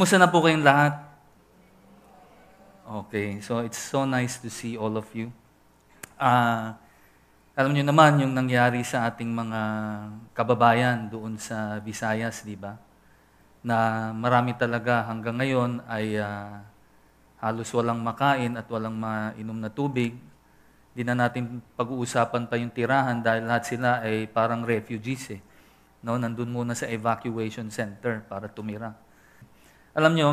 Kumusta na po kayong lahat? Okay, so it's so nice to see all of you. Uh, alam niyo naman yung nangyari sa ating mga kababayan doon sa Visayas, di ba? Na marami talaga hanggang ngayon ay uh, halos walang makain at walang mainom na tubig. Hindi na natin pag-uusapan pa yung tirahan dahil lahat sila ay parang refugees eh. No, nandun muna sa evacuation center para tumira. Alam nyo,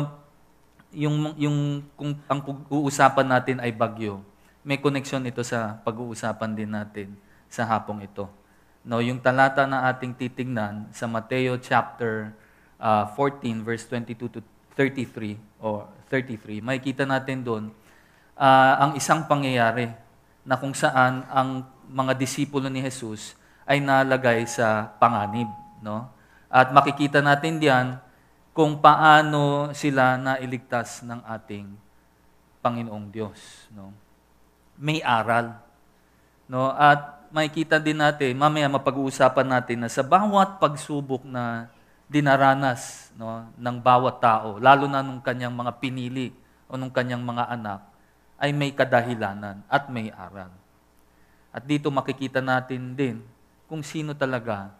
yung, yung kung ang pag-uusapan natin ay bagyo, may connection ito sa pag-uusapan din natin sa hapong ito. No, yung talata na ating titingnan sa Mateo chapter uh, ah, 14 verse 22 to 33 or 33, makikita natin doon uh, ang isang pangyayari na kung saan ang mga disipulo ni Jesus ay nalagay sa panganib, no? At makikita natin diyan kung paano sila nailigtas ng ating Panginoong Diyos, no? May aral. No, at makikita din natin, mamaya mapag-uusapan natin na sa bawat pagsubok na dinaranas no, ng bawat tao, lalo na nung kanyang mga pinili o nung kanyang mga anak, ay may kadahilanan at may aral. At dito makikita natin din kung sino talaga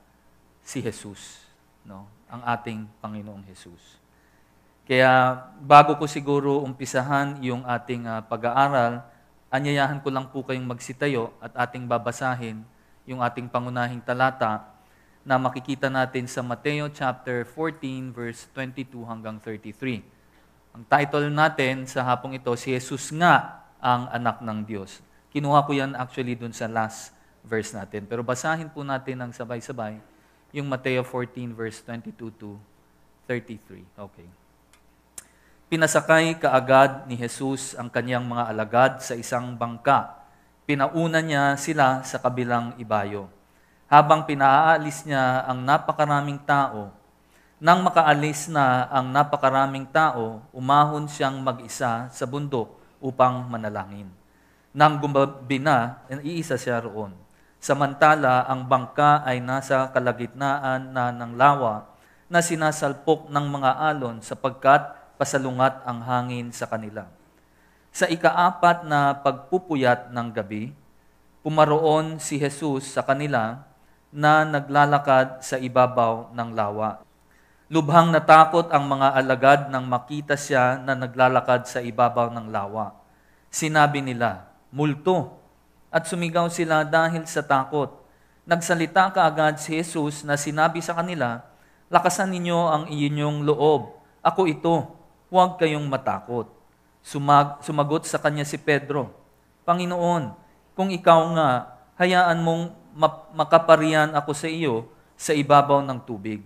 si Jesus. No? ang ating Panginoong Hesus. Kaya bago ko siguro umpisahan yung ating uh, pag-aaral, anyayahan ko lang po kayong magsitayo at ating babasahin yung ating pangunahing talata na makikita natin sa Mateo chapter 14 verse 22 hanggang 33. Ang title natin sa hapong ito, si Jesus nga ang anak ng Diyos. Kinuha ko yan actually dun sa last verse natin. Pero basahin po natin ng sabay-sabay yung Mateo 14 verse 22 to 33. Okay. Pinasakay kaagad ni Jesus ang kanyang mga alagad sa isang bangka. Pinauna niya sila sa kabilang ibayo. Habang pinaaalis niya ang napakaraming tao, nang makaalis na ang napakaraming tao, umahon siyang mag-isa sa bundok upang manalangin. Nang gumabi na, iisa siya roon. Samantala, ang bangka ay nasa kalagitnaan na ng lawa na sinasalpok ng mga alon sapagkat pasalungat ang hangin sa kanila. Sa ikaapat na pagpupuyat ng gabi, pumaroon si Jesus sa kanila na naglalakad sa ibabaw ng lawa. Lubhang natakot ang mga alagad nang makita siya na naglalakad sa ibabaw ng lawa. Sinabi nila, Multo, at sumigaw sila dahil sa takot. Nagsalita kaagad si Jesus na sinabi sa kanila, Lakasan ninyo ang inyong loob. Ako ito. Huwag kayong matakot. Sumag, sumagot sa kanya si Pedro, Panginoon, kung ikaw nga, hayaan mong makaparian ako sa iyo sa ibabaw ng tubig.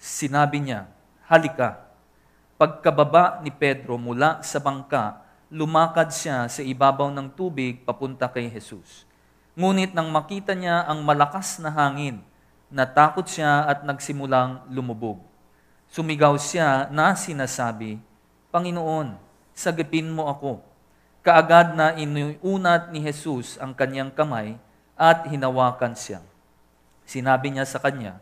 Sinabi niya, Halika. Pagkababa ni Pedro mula sa bangka, lumakad siya sa ibabaw ng tubig papunta kay Jesus. Ngunit nang makita niya ang malakas na hangin, natakot siya at nagsimulang lumubog. Sumigaw siya na sinasabi, Panginoon, sagipin mo ako. Kaagad na inuunat ni Jesus ang kanyang kamay at hinawakan siya. Sinabi niya sa kanya,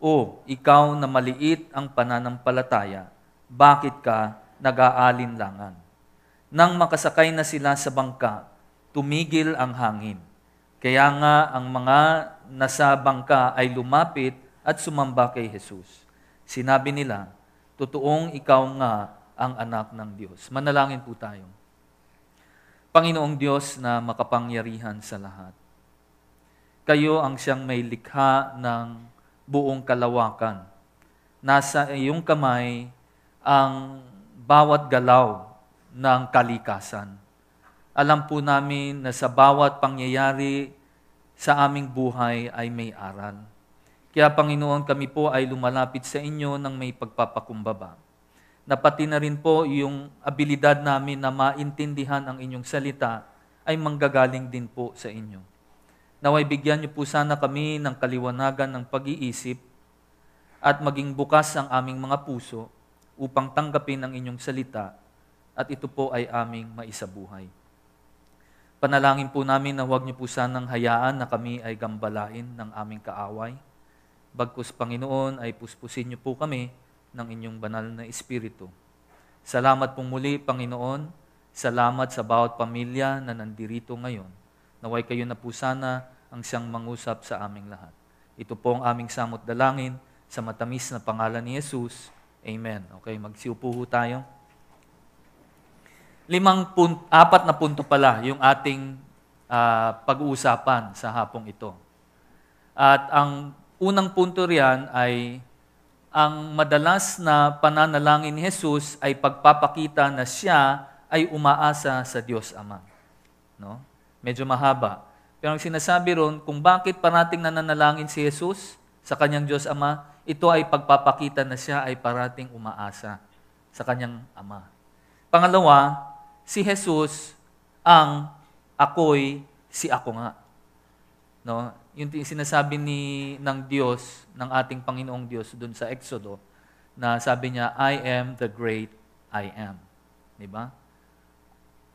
O ikaw na maliit ang pananampalataya, bakit ka nag-aalinlangan? Nang makasakay na sila sa bangka, tumigil ang hangin. Kaya nga ang mga nasa bangka ay lumapit at sumamba kay Jesus. Sinabi nila, Totoong ikaw nga ang anak ng Diyos. Manalangin po tayo. Panginoong Diyos na makapangyarihan sa lahat, kayo ang siyang may likha ng buong kalawakan. Nasa iyong kamay ang bawat galaw ng kalikasan. Alam po namin na sa bawat pangyayari sa aming buhay ay may aral. Kaya Panginoon kami po ay lumalapit sa inyo ng may pagpapakumbaba. Napati na rin po yung abilidad namin na maintindihan ang inyong salita ay manggagaling din po sa inyo. Naway bigyan niyo po sana kami ng kaliwanagan ng pag-iisip at maging bukas ang aming mga puso upang tanggapin ang inyong salita at ito po ay aming maisabuhay. Panalangin po namin na huwag niyo po sanang hayaan na kami ay gambalain ng aming kaaway. Bagkus Panginoon ay puspusin niyo po kami ng inyong banal na Espiritu. Salamat pong muli, Panginoon. Salamat sa bawat pamilya na nandirito ngayon. Naway kayo na po sana ang siyang mangusap sa aming lahat. Ito po ang aming samot dalangin sa matamis na pangalan ni Jesus. Amen. Okay, magsiupo tayo limang punto, apat na punto pala yung ating uh, pag-uusapan sa hapong ito. At ang unang punto riyan ay ang madalas na pananalangin ni Jesus ay pagpapakita na siya ay umaasa sa Diyos Ama. No? Medyo mahaba. Pero ang sinasabi ron, kung bakit parating nananalangin si Jesus sa kanyang Diyos Ama, ito ay pagpapakita na siya ay parating umaasa sa kanyang Ama. Pangalawa, si Jesus ang ako'y si ako nga. No? Yung sinasabi ni ng Diyos, ng ating Panginoong Diyos doon sa Exodo na sabi niya, I am the great I am. 'Di ba?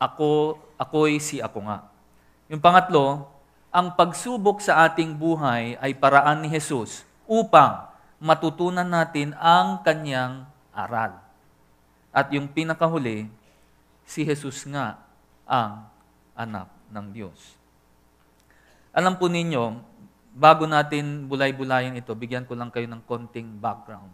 Ako, ako'y si ako nga. Yung pangatlo, ang pagsubok sa ating buhay ay paraan ni Jesus upang matutunan natin ang kanyang aral. At yung pinakahuli, si Jesus nga ang anak ng Diyos. Alam po ninyo, bago natin bulay bulayin ito, bigyan ko lang kayo ng konting background.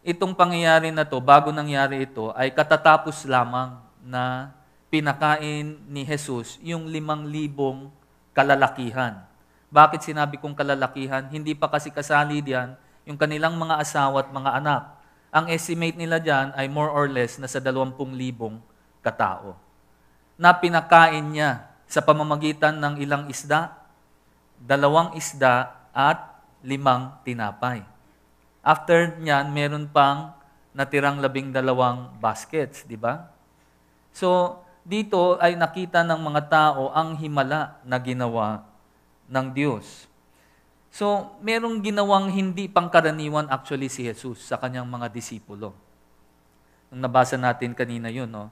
Itong pangyayari na to, bago nangyari ito, ay katatapos lamang na pinakain ni Jesus yung limang libong kalalakihan. Bakit sinabi kong kalalakihan? Hindi pa kasi kasali diyan yung kanilang mga asawa at mga anak. Ang estimate nila diyan ay more or less na nasa 20,000 katao na pinakain niya sa pamamagitan ng ilang isda, dalawang isda at limang tinapay. After niyan, meron pang natirang labing dalawang baskets, di ba? So, dito ay nakita ng mga tao ang himala na ginawa ng Diyos. So, merong ginawang hindi pangkaraniwan actually si Jesus sa kanyang mga disipulo. Nung nabasa natin kanina yun, no?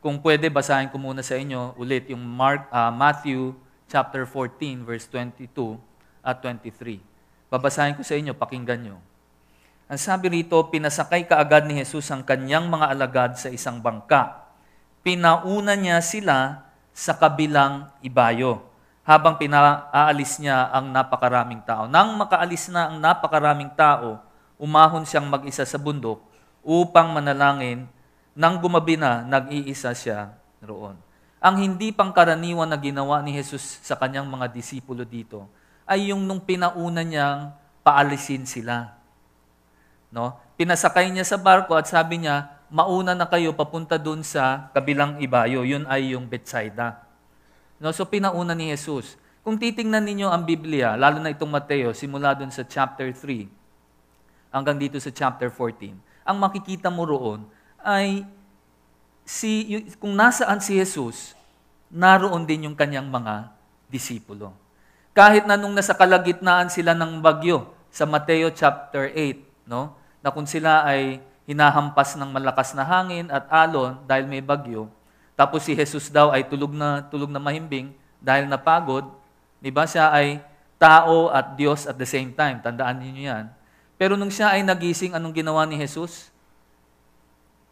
Kung pwede, basahin ko muna sa inyo ulit yung Mark, uh, Matthew chapter 14, verse 22 at 23. Babasahin ko sa inyo, pakinggan nyo. Ang sabi rito, pinasakay kaagad ni Jesus ang kanyang mga alagad sa isang bangka. Pinauna niya sila sa kabilang ibayo habang pinaalis niya ang napakaraming tao. Nang makaalis na ang napakaraming tao, umahon siyang mag-isa sa bundok upang manalangin nang gumabi na, nag-iisa siya roon. Ang hindi pangkaraniwan na ginawa ni Jesus sa kanyang mga disipulo dito ay yung nung pinauna niyang paalisin sila. No? Pinasakay niya sa barko at sabi niya, mauna na kayo papunta doon sa kabilang ibayo. Yun ay yung Bethsaida. No? So pinauna ni Jesus. Kung titingnan ninyo ang Biblia, lalo na itong Mateo, simula doon sa chapter 3 hanggang dito sa chapter 14, ang makikita mo roon ay si, kung nasaan si Jesus, naroon din yung kanyang mga disipulo. Kahit na nung nasa kalagitnaan sila ng bagyo sa Mateo chapter 8, no? na kung sila ay hinahampas ng malakas na hangin at alon dahil may bagyo, tapos si Jesus daw ay tulog na tulog na mahimbing dahil napagod, 'di ba siya ay tao at Diyos at the same time. Tandaan niyo 'yan. Pero nung siya ay nagising, anong ginawa ni Jesus?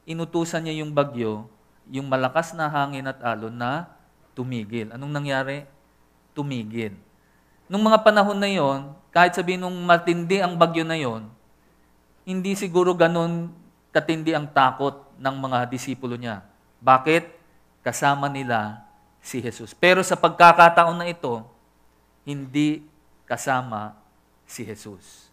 inutusan niya yung bagyo, yung malakas na hangin at alon na tumigil. Anong nangyari? Tumigil. Nung mga panahon na yon, kahit sabi nung matindi ang bagyo na yon, hindi siguro ganun katindi ang takot ng mga disipulo niya. Bakit? Kasama nila si Jesus. Pero sa pagkakataon na ito, hindi kasama si Jesus.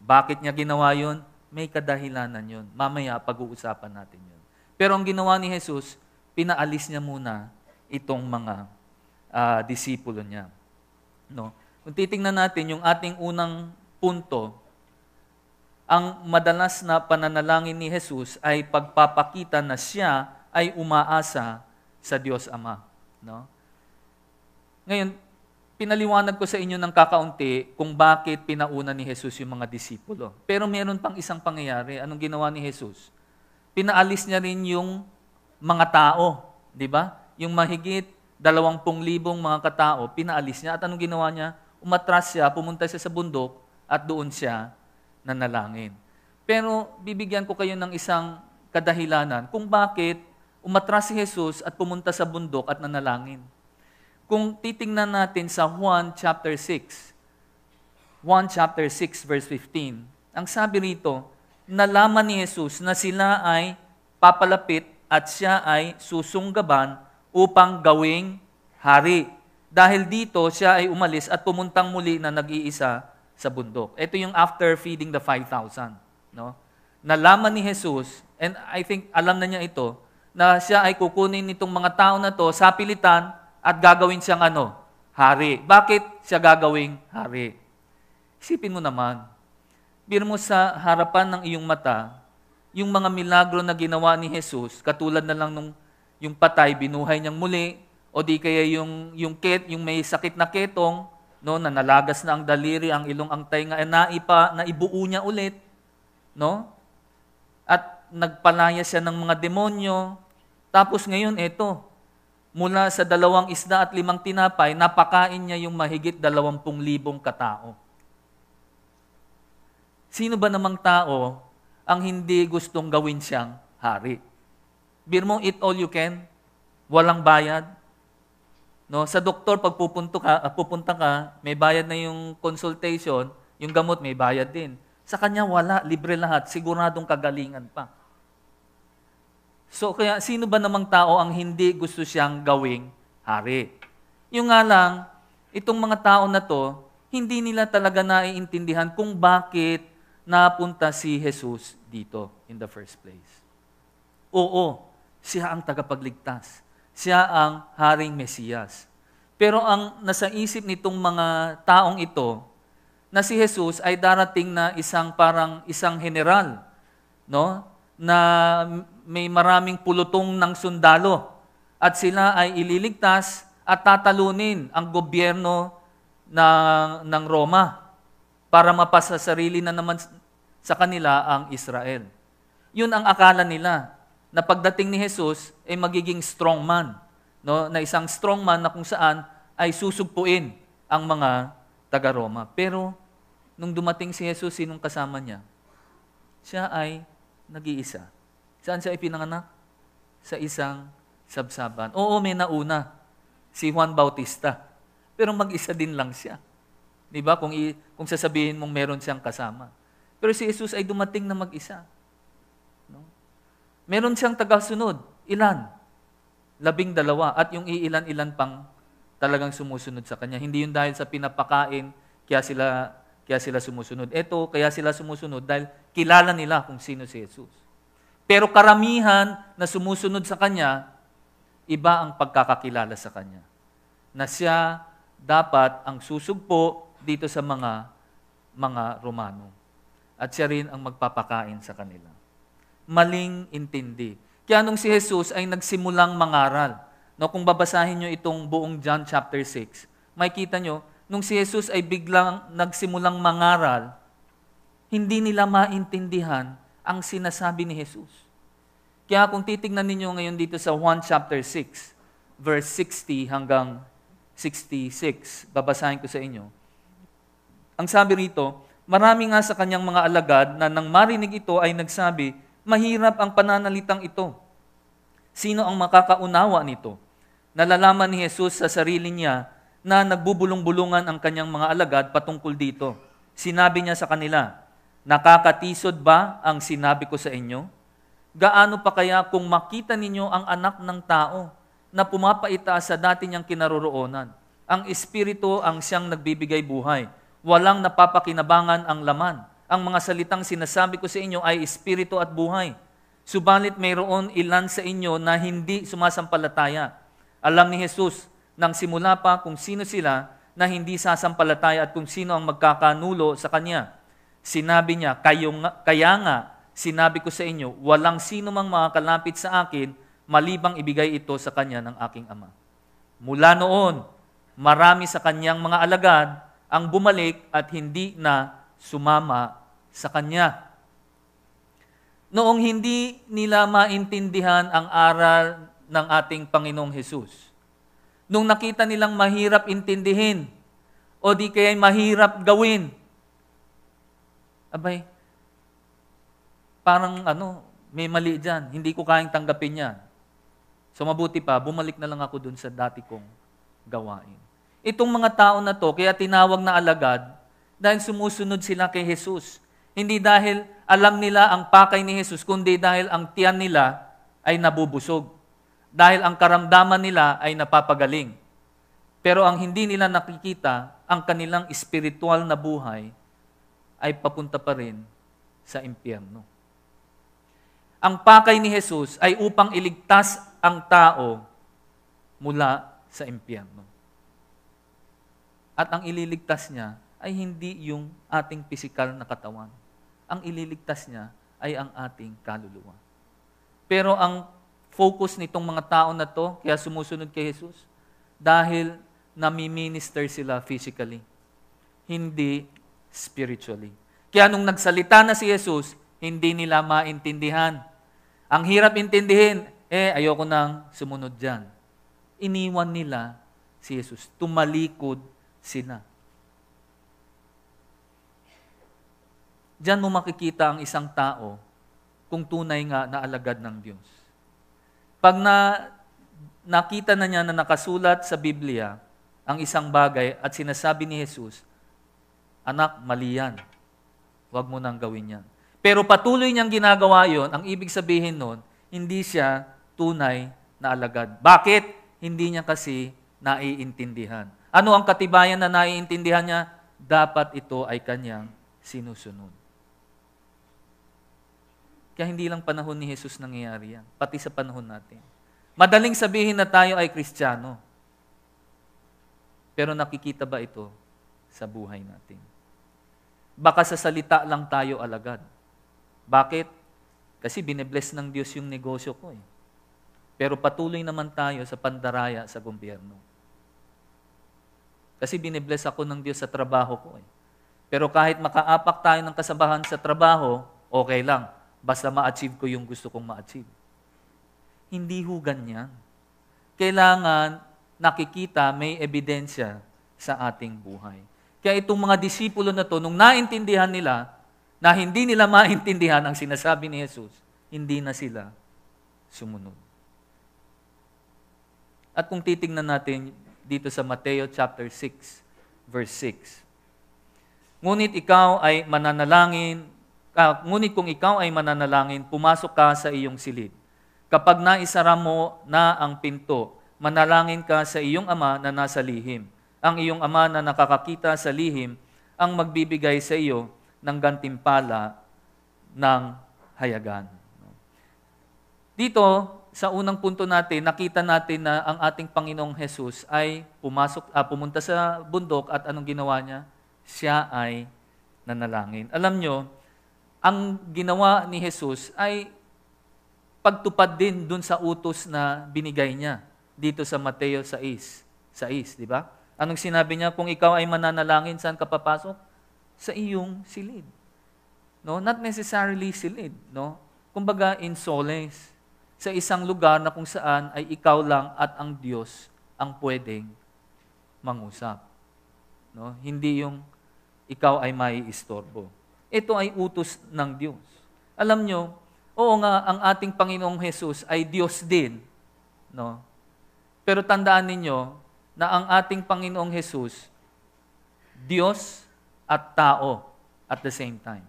Bakit niya ginawa yon? may kadahilanan yun. Mamaya, pag-uusapan natin yun. Pero ang ginawa ni Jesus, pinaalis niya muna itong mga uh, disipulo niya. No? Kung titingnan natin yung ating unang punto, ang madalas na pananalangin ni Jesus ay pagpapakita na siya ay umaasa sa Diyos Ama. No? Ngayon, pinaliwanag ko sa inyo ng kakaunti kung bakit pinauna ni Jesus yung mga disipulo. Pero meron pang isang pangyayari. Anong ginawa ni Jesus? Pinaalis niya rin yung mga tao, di ba? Yung mahigit dalawampung libong mga katao, pinaalis niya. At anong ginawa niya? Umatras siya, pumunta siya sa bundok at doon siya nanalangin. Pero bibigyan ko kayo ng isang kadahilanan kung bakit umatras si Jesus at pumunta sa bundok at nanalangin. Kung titingnan natin sa Juan chapter 6, 1 chapter 6 verse 15, ang sabi rito, nalaman ni Jesus na sila ay papalapit at siya ay susunggaban upang gawing hari. Dahil dito, siya ay umalis at pumuntang muli na nag-iisa sa bundok. Ito yung after feeding the 5,000. No? Nalaman ni Jesus, and I think alam na niya ito, na siya ay kukunin nitong mga tao na to sa pilitan at gagawin siyang ano? Hari. Bakit siya gagawing hari? Isipin mo naman, biro mo sa harapan ng iyong mata, yung mga milagro na ginawa ni Jesus, katulad na lang nung yung patay, binuhay niyang muli, o di kaya yung, yung, ket, yung may sakit na ketong, no, na nalagas na ang daliri, ang ilong, ang tainga, eh, na ibuo niya ulit, no? At nagpalaya siya ng mga demonyo, tapos ngayon, eto, mula sa dalawang isda at limang tinapay, napakain niya yung mahigit dalawampung libong katao. Sino ba namang tao ang hindi gustong gawin siyang hari? Bir mo eat all you can, walang bayad. No, sa doktor pag pupunta ka, ah, pupunta ka, may bayad na yung consultation, yung gamot may bayad din. Sa kanya wala, libre lahat, siguradong kagalingan pa. So kaya sino ba namang tao ang hindi gusto siyang gawing hari? Yung nga lang, itong mga tao na to, hindi nila talaga naiintindihan kung bakit napunta si Jesus dito in the first place. Oo, siya ang tagapagligtas. Siya ang Haring Mesiyas. Pero ang nasa isip nitong mga taong ito, na si Jesus ay darating na isang parang isang general, no? Na may maraming pulutong ng sundalo at sila ay ililigtas at tatalunin ang gobyerno ng, ng Roma para mapasasarili na naman sa kanila ang Israel. Yun ang akala nila na pagdating ni Jesus ay magiging strong man, no? na isang strong man na kung saan ay susugpuin ang mga taga-Roma. Pero nung dumating si Jesus, sinong kasama niya? Siya ay nag-iisa. Saan siya ipinanganak? Sa isang sabsaban. Oo, may nauna. Si Juan Bautista. Pero mag-isa din lang siya. Di ba? Kung, i- kung sasabihin mong meron siyang kasama. Pero si Jesus ay dumating na mag-isa. No? Meron siyang tagasunod. Ilan? Labing dalawa. At yung iilan-ilan pang talagang sumusunod sa kanya. Hindi yun dahil sa pinapakain, kaya sila, kaya sila sumusunod. Ito, kaya sila sumusunod dahil kilala nila kung sino si Jesus. Pero karamihan na sumusunod sa Kanya, iba ang pagkakakilala sa Kanya. Na siya dapat ang susugpo dito sa mga mga Romano. At siya rin ang magpapakain sa kanila. Maling intindi. Kaya nung si Jesus ay nagsimulang mangaral, no, kung babasahin nyo itong buong John chapter 6, makikita nyo, nung si Jesus ay biglang nagsimulang mangaral, hindi nila maintindihan ang sinasabi ni Jesus. Kaya kung titignan ninyo ngayon dito sa 1 chapter 6, verse 60 hanggang 66, babasahin ko sa inyo. Ang sabi rito, marami nga sa kanyang mga alagad na nang marinig ito ay nagsabi, mahirap ang pananalitang ito. Sino ang makakaunawa nito? Nalalaman ni Jesus sa sarili niya na nagbubulong-bulungan ang kanyang mga alagad patungkol dito. Sinabi niya sa kanila, Nakakatisod ba ang sinabi ko sa inyo? Gaano pa kaya kung makita ninyo ang anak ng tao na pumapaita sa dati niyang kinaroroonan? Ang Espiritu ang siyang nagbibigay buhay. Walang napapakinabangan ang laman. Ang mga salitang sinasabi ko sa inyo ay Espiritu at buhay. Subalit mayroon ilan sa inyo na hindi sumasampalataya. Alam ni Jesus nang simula pa kung sino sila na hindi sasampalataya at kung sino ang magkakanulo sa Kanya. Sinabi niya, kayo nga, kaya nga, sinabi ko sa inyo, walang sino mang makakalapit sa akin, malibang ibigay ito sa kanya ng aking ama. Mula noon, marami sa kanyang mga alagad ang bumalik at hindi na sumama sa kanya. Noong hindi nila maintindihan ang aral ng ating Panginoong Hesus, nung nakita nilang mahirap intindihin o di kaya mahirap gawin, abay, parang ano, may mali dyan, hindi ko kayang tanggapin yan. So mabuti pa, bumalik na lang ako dun sa dati kong gawain. Itong mga tao na to, kaya tinawag na alagad, dahil sumusunod sila kay Jesus. Hindi dahil alam nila ang pakay ni Jesus, kundi dahil ang tiyan nila ay nabubusog. Dahil ang karamdaman nila ay napapagaling. Pero ang hindi nila nakikita, ang kanilang espiritual na buhay ay papunta pa rin sa impyerno. Ang pakay ni Jesus ay upang iligtas ang tao mula sa impyerno. At ang ililigtas niya ay hindi yung ating pisikal na katawan. Ang ililigtas niya ay ang ating kaluluwa. Pero ang focus nitong mga tao na to, kaya sumusunod kay Jesus, dahil nami-minister sila physically, hindi spiritually. Kaya nung nagsalita na si Jesus, hindi nila maintindihan. Ang hirap intindihin, eh ayoko nang sumunod dyan. Iniwan nila si Jesus. Tumalikod sina. Diyan mo makikita ang isang tao kung tunay nga na alagad ng Diyos. Pag na, nakita na niya na nakasulat sa Biblia ang isang bagay at sinasabi ni Jesus, Anak, mali yan. Huwag mo nang gawin yan. Pero patuloy niyang ginagawa yon. Ang ibig sabihin nun, hindi siya tunay na alagad. Bakit? Hindi niya kasi naiintindihan. Ano ang katibayan na naiintindihan niya? Dapat ito ay kanyang sinusunod. Kaya hindi lang panahon ni Jesus nangyayari yan, pati sa panahon natin. Madaling sabihin na tayo ay Kristiyano. Pero nakikita ba ito sa buhay natin? Baka sa salita lang tayo alagad. Bakit? Kasi binebless ng Diyos yung negosyo ko eh. Pero patuloy naman tayo sa pandaraya sa gobyerno. Kasi binebless ako ng Diyos sa trabaho ko eh. Pero kahit makaapak tayo ng kasabahan sa trabaho, okay lang. Basta ma-achieve ko yung gusto kong ma-achieve. Hindi ho ganyan. Kailangan nakikita may ebidensya sa ating buhay. Kaya itong mga disipulo na to, nung naintindihan nila na hindi nila maintindihan ang sinasabi ni Jesus, hindi na sila sumunod. At kung titingnan natin dito sa Mateo chapter 6, verse 6. Ngunit ikaw ay mananalangin, uh, ngunit kung ikaw ay mananalangin, pumasok ka sa iyong silid. Kapag naisara mo na ang pinto, manalangin ka sa iyong ama na nasa lihim ang iyong ama na nakakakita sa lihim ang magbibigay sa iyo ng gantimpala ng hayagan. Dito, sa unang punto natin, nakita natin na ang ating Panginoong Hesus ay pumasok, ah, pumunta sa bundok at anong ginawa niya? Siya ay nanalangin. Alam nyo, ang ginawa ni Jesus ay pagtupad din dun sa utos na binigay niya dito sa Mateo 6. 6, di ba? Anong sinabi niya? Kung ikaw ay mananalangin, saan ka papasok? Sa iyong silid. No? Not necessarily silid. No? Kumbaga, in solace. Sa isang lugar na kung saan ay ikaw lang at ang Diyos ang pwedeng mangusap. No? Hindi yung ikaw ay maiistorbo. Ito ay utos ng Diyos. Alam nyo, oo nga, ang ating Panginoong Hesus ay Diyos din. No? Pero tandaan ninyo, na ang ating Panginoong Hesus, Diyos at tao at the same time.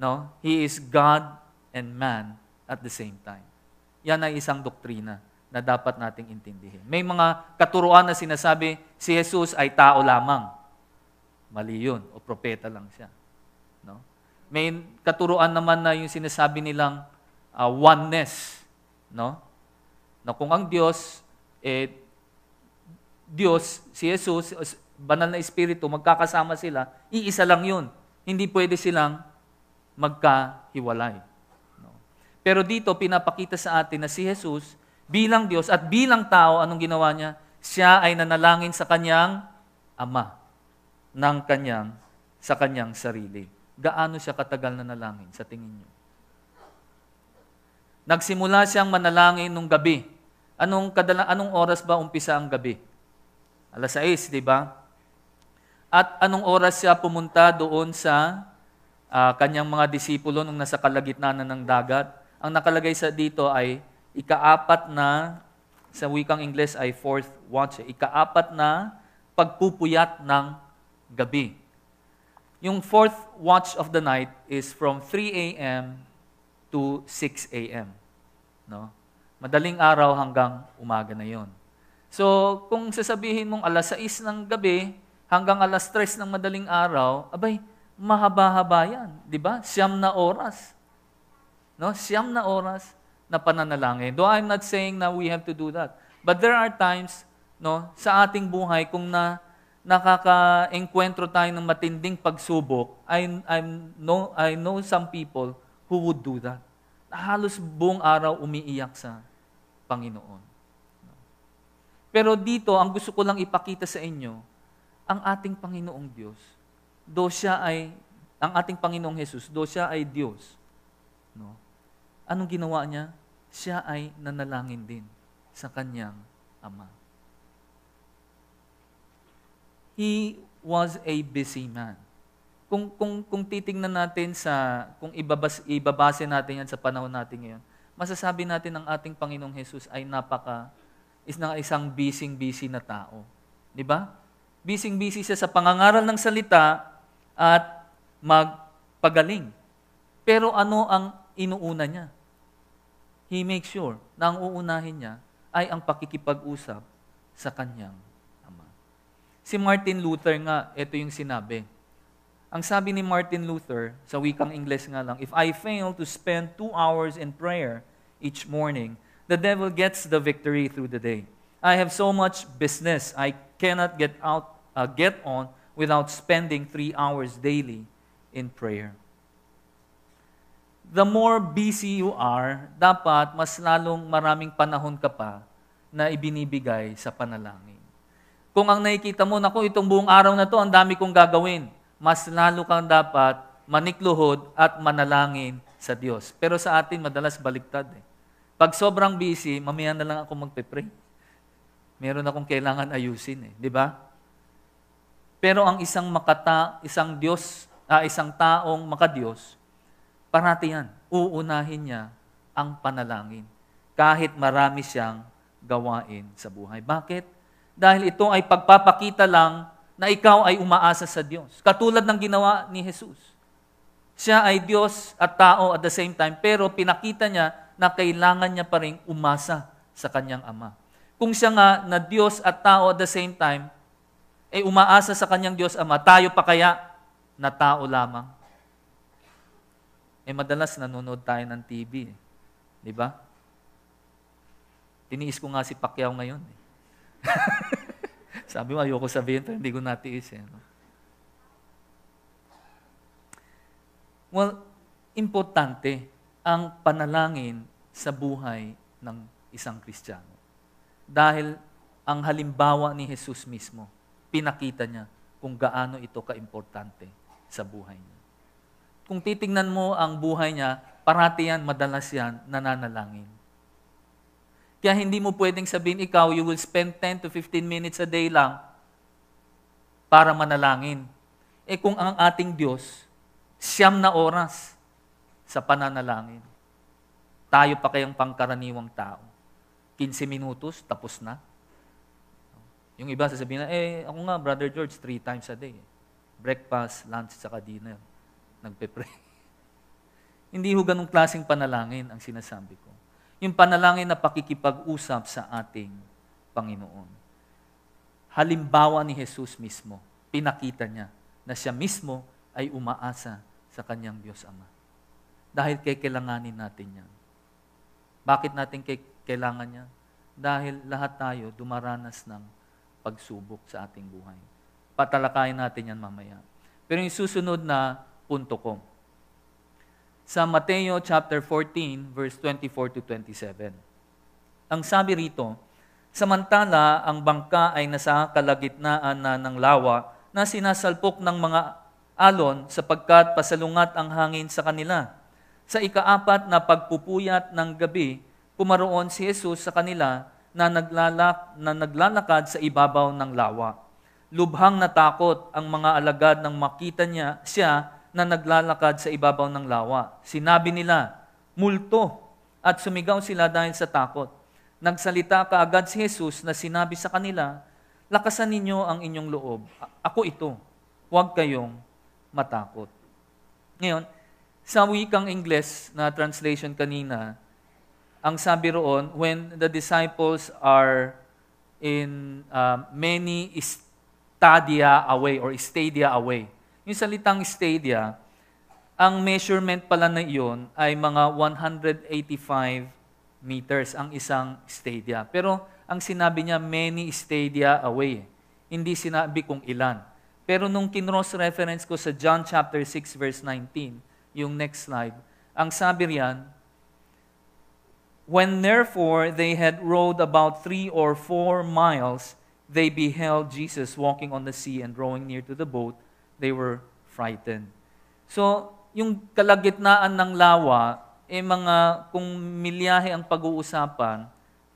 No? He is God and man at the same time. Yan ay isang doktrina na dapat nating intindihin. May mga katuruan na sinasabi, si Jesus ay tao lamang. Mali yun, o propeta lang siya. No? May katuruan naman na yung sinasabi nilang uh, oneness. No? No, kung ang Diyos eh, Diyos, si Jesus, banal na Espiritu, magkakasama sila, iisa lang yun. Hindi pwede silang magkahiwalay. Pero dito, pinapakita sa atin na si Jesus, bilang Diyos at bilang tao, anong ginawa niya? Siya ay nanalangin sa kanyang Ama ng kanyang, sa kanyang sarili. Gaano siya katagal na nalangin sa tingin niyo? Nagsimula siyang manalangin nung gabi. Anong, kadala, anong oras ba umpisa ang gabi? Alas 6, di ba? At anong oras siya pumunta doon sa uh, kanyang mga disipulo nung nasa kalagitnaan ng dagat? Ang nakalagay sa dito ay ikaapat na, sa wikang Ingles ay fourth watch, eh, ikaapat na pagpupuyat ng gabi. Yung fourth watch of the night is from 3 a.m. to 6 a.m. No? Madaling araw hanggang umaga na yon. So, kung sasabihin mong alas 6 ng gabi hanggang alas 3 ng madaling araw, abay, mahaba-haba yan, di ba? Siyam na oras. No? Siyam na oras na pananalangin. Though I'm not saying na we have to do that. But there are times no, sa ating buhay kung na nakaka-enkwentro tayo ng matinding pagsubok, I, I'm, know, I know some people who would do that. Halos buong araw umiiyak sa Panginoon. Pero dito, ang gusto ko lang ipakita sa inyo, ang ating Panginoong Diyos, do siya ay, ang ating Panginoong Jesus, do siya ay Diyos. No? Anong ginawa niya? Siya ay nanalangin din sa kanyang ama. He was a busy man. Kung kung kung titingnan natin sa kung ibabas, ibabase natin 'yan sa panahon natin ngayon, masasabi natin ang ating Panginoong Hesus ay napaka is ng isang busy-busy na tao. Di ba? Busy-busy siya sa pangangaral ng salita at magpagaling. Pero ano ang inuuna niya? He makes sure na ang uunahin niya ay ang pakikipag-usap sa kanyang ama. Si Martin Luther nga, ito yung sinabi. Ang sabi ni Martin Luther, sa wikang Ingles nga lang, If I fail to spend two hours in prayer each morning, the devil gets the victory through the day. I have so much business I cannot get out uh, get on without spending 3 hours daily in prayer. The more busy you are, dapat mas lalong maraming panahon ka pa na ibinibigay sa panalangin. Kung ang nakikita mo, nako, itong buong araw na to, ang dami kong gagawin, mas lalo kang dapat manikluhod at manalangin sa Diyos. Pero sa atin, madalas baliktad eh pag sobrang busy, mamaya na lang ako magpe-pray. Meron akong kailangan ayusin eh, di ba? Pero ang isang makata, isang Diyos, ah, isang taong makadiyos, parati yan, uunahin niya ang panalangin kahit marami siyang gawain sa buhay. Bakit? Dahil ito ay pagpapakita lang na ikaw ay umaasa sa Diyos. Katulad ng ginawa ni Jesus. Siya ay Diyos at tao at the same time, pero pinakita niya na kailangan niya pa rin umasa sa kanyang ama. Kung siya nga na Diyos at tao at the same time, ay eh, umaasa sa kanyang Diyos Ama, tayo pa kaya na tao lamang? Eh madalas nanonood tayo ng TV. Eh. Di ba? Tiniis ko nga si Pacquiao ngayon. Eh. Sabi mo, ayoko sabihin, pero hindi ko natiis. Eh, Well, importante ang panalangin sa buhay ng isang Kristiyano. Dahil ang halimbawa ni Jesus mismo, pinakita niya kung gaano ito kaimportante sa buhay niya. Kung titingnan mo ang buhay niya, parati yan, madalas yan, nananalangin. Kaya hindi mo pwedeng sabihin ikaw, you will spend 10 to 15 minutes a day lang para manalangin. Eh kung ang ating Diyos, siyam na oras sa pananalangin tayo pa kayang pangkaraniwang tao. 15 minutos, tapos na. Yung iba sasabihin na, eh, ako nga, Brother George, three times a day. Breakfast, lunch, saka dinner. Nagpe-pray. Hindi ho ganong klaseng panalangin ang sinasabi ko. Yung panalangin na pakikipag-usap sa ating Panginoon. Halimbawa ni Jesus mismo, pinakita niya na siya mismo ay umaasa sa kanyang Diyos Ama. Dahil kailanganin natin yan. Bakit natin kailangan niya? Dahil lahat tayo dumaranas ng pagsubok sa ating buhay. Patalakayin natin yan mamaya. Pero yung susunod na punto ko, sa Mateo chapter 14 verse 24 to 27. Ang sabi rito, samantala ang bangka ay nasa kalagitnaan na ng lawa na sinasalpok ng mga alon sapagkat pasalungat ang hangin sa kanila. Sa ikaapat na pagpupuyat ng gabi, pumaroon si Jesus sa kanila na, naglalak, na naglalakad sa ibabaw ng lawa. Lubhang natakot ang mga alagad nang makita niya siya na naglalakad sa ibabaw ng lawa. Sinabi nila, multo, at sumigaw sila dahil sa takot. Nagsalita kaagad si Jesus na sinabi sa kanila, Lakasan ninyo ang inyong loob. Ako ito. Huwag kayong matakot. Ngayon, sa wikang Ingles na translation kanina, ang sabi roon, when the disciples are in uh, many stadia away or stadia away. Yung salitang stadia, ang measurement pala na iyon ay mga 185 meters ang isang stadia. Pero ang sinabi niya, many stadia away. Hindi sinabi kung ilan. Pero nung kinross reference ko sa John chapter 6 verse 19, yung next slide. Ang sabi riyan, When therefore they had rowed about three or four miles, they beheld Jesus walking on the sea and rowing near to the boat. They were frightened. So, yung kalagitnaan ng lawa, eh mga, kung milyahe ang pag-uusapan,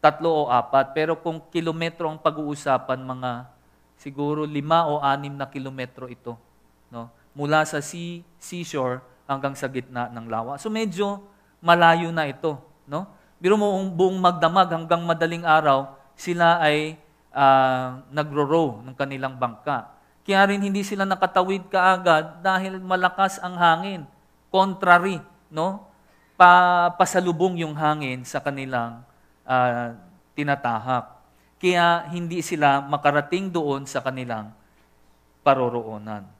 tatlo o apat. Pero kung kilometro ang pag-uusapan, mga siguro lima o anim na kilometro ito. No? Mula sa sea, seashore hanggang sa gitna ng lawa. So medyo malayo na ito, no? Biro mo buong magdamag hanggang madaling araw, sila ay uh, nagro-row ng kanilang bangka. Kaya rin hindi sila nakatawid kaagad dahil malakas ang hangin. Contrary, no? Pa, pasalubong yung hangin sa kanilang uh, tinatahak. Kaya hindi sila makarating doon sa kanilang paroroonan.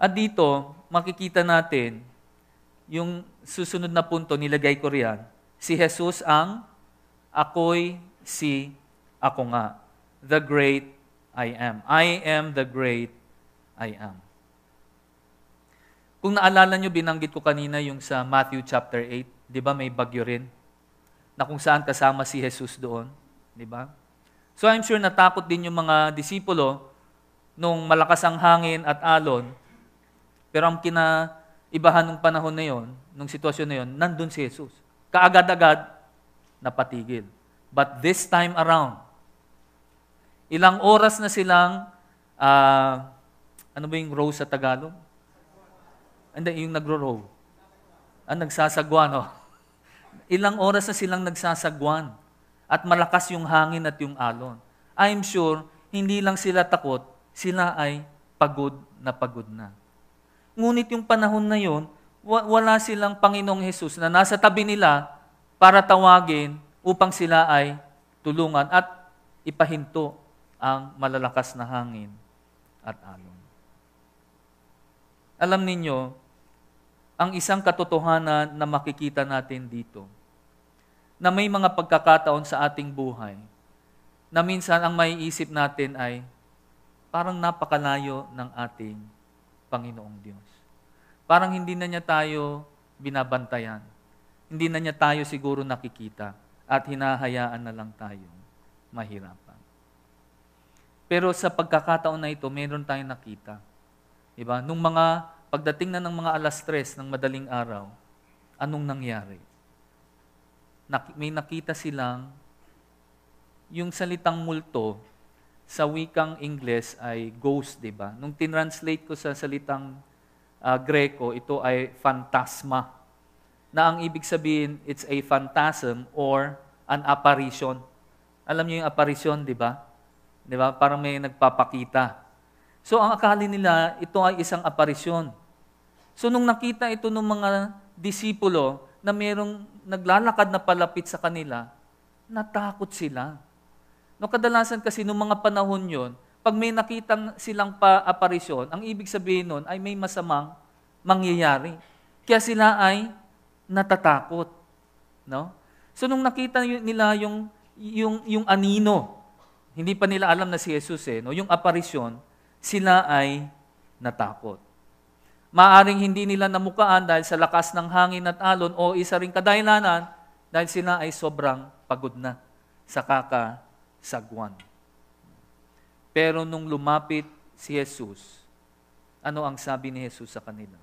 At dito, makikita natin yung susunod na punto, nilagay ko riyan, si Jesus ang ako'y si ako nga. The great I am. I am the great I am. Kung naalala nyo, binanggit ko kanina yung sa Matthew chapter 8, di ba may bagyo rin? Na kung saan kasama si Jesus doon, di ba? So I'm sure natakot din yung mga disipulo nung malakas ang hangin at alon pero ang kinaibahan ng panahon na yon, nung sitwasyon na yon, nandun si Jesus. Kaagad-agad, napatigil. But this time around, ilang oras na silang, uh, ano ba yung row sa Tagalog? Hindi, yung nagro-row. Ah, nagsasagwan, oh. Ilang oras na silang nagsasagwan at malakas yung hangin at yung alon. I'm sure, hindi lang sila takot, sila ay pagod na pagod na. Ngunit yung panahon na yon, wala silang Panginoong Hesus na nasa tabi nila para tawagin upang sila ay tulungan at ipahinto ang malalakas na hangin at alon. Alam ninyo, ang isang katotohanan na makikita natin dito, na may mga pagkakataon sa ating buhay, na minsan ang maiisip natin ay, parang napakalayo ng ating Panginoong Diyos. Parang hindi na niya tayo binabantayan. Hindi na niya tayo siguro nakikita at hinahayaan na lang tayong mahirapan. Pero sa pagkakataon na ito, meron tayong nakita. Diba? Nung mga, pagdating na ng mga alas tres ng madaling araw, anong nangyari? Nak- may nakita silang yung salitang multo sa wikang Ingles ay ghost, di ba? Nung tinranslate ko sa salitang uh, ah, Greko, ito ay phantasma. Na ang ibig sabihin, it's a phantasm or an apparition. Alam niyo yung apparition, di ba? Di ba? Parang may nagpapakita. So ang akala nila, ito ay isang apparition. So nung nakita ito ng mga disipulo na mayroong naglalakad na palapit sa kanila, natakot sila. No, kadalasan kasi noong mga panahon yon, pag may nakitang silang pa-aparisyon, ang ibig sabihin nun ay may masamang mangyayari. Kaya sila ay natatakot. No? So nung nakita nila yung, yung, yung anino, hindi pa nila alam na si Jesus eh, no? yung aparisyon, sila ay natakot. Maaring hindi nila namukaan dahil sa lakas ng hangin at alon o isa ring kadahilanan dahil sila ay sobrang pagod na sa kaka sagwan. Pero nung lumapit si Jesus, ano ang sabi ni Jesus sa kanila?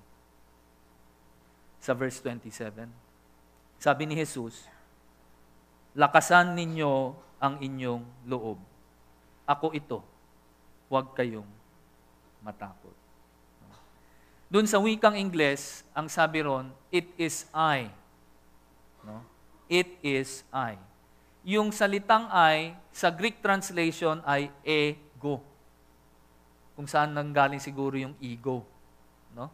Sa verse 27, sabi ni Jesus, Lakasan ninyo ang inyong loob. Ako ito. Huwag kayong matakot. Doon sa wikang Ingles, ang sabi ron, it is I. No? It is I yung salitang I sa Greek translation ay ego. Kung saan nanggaling siguro yung ego. No?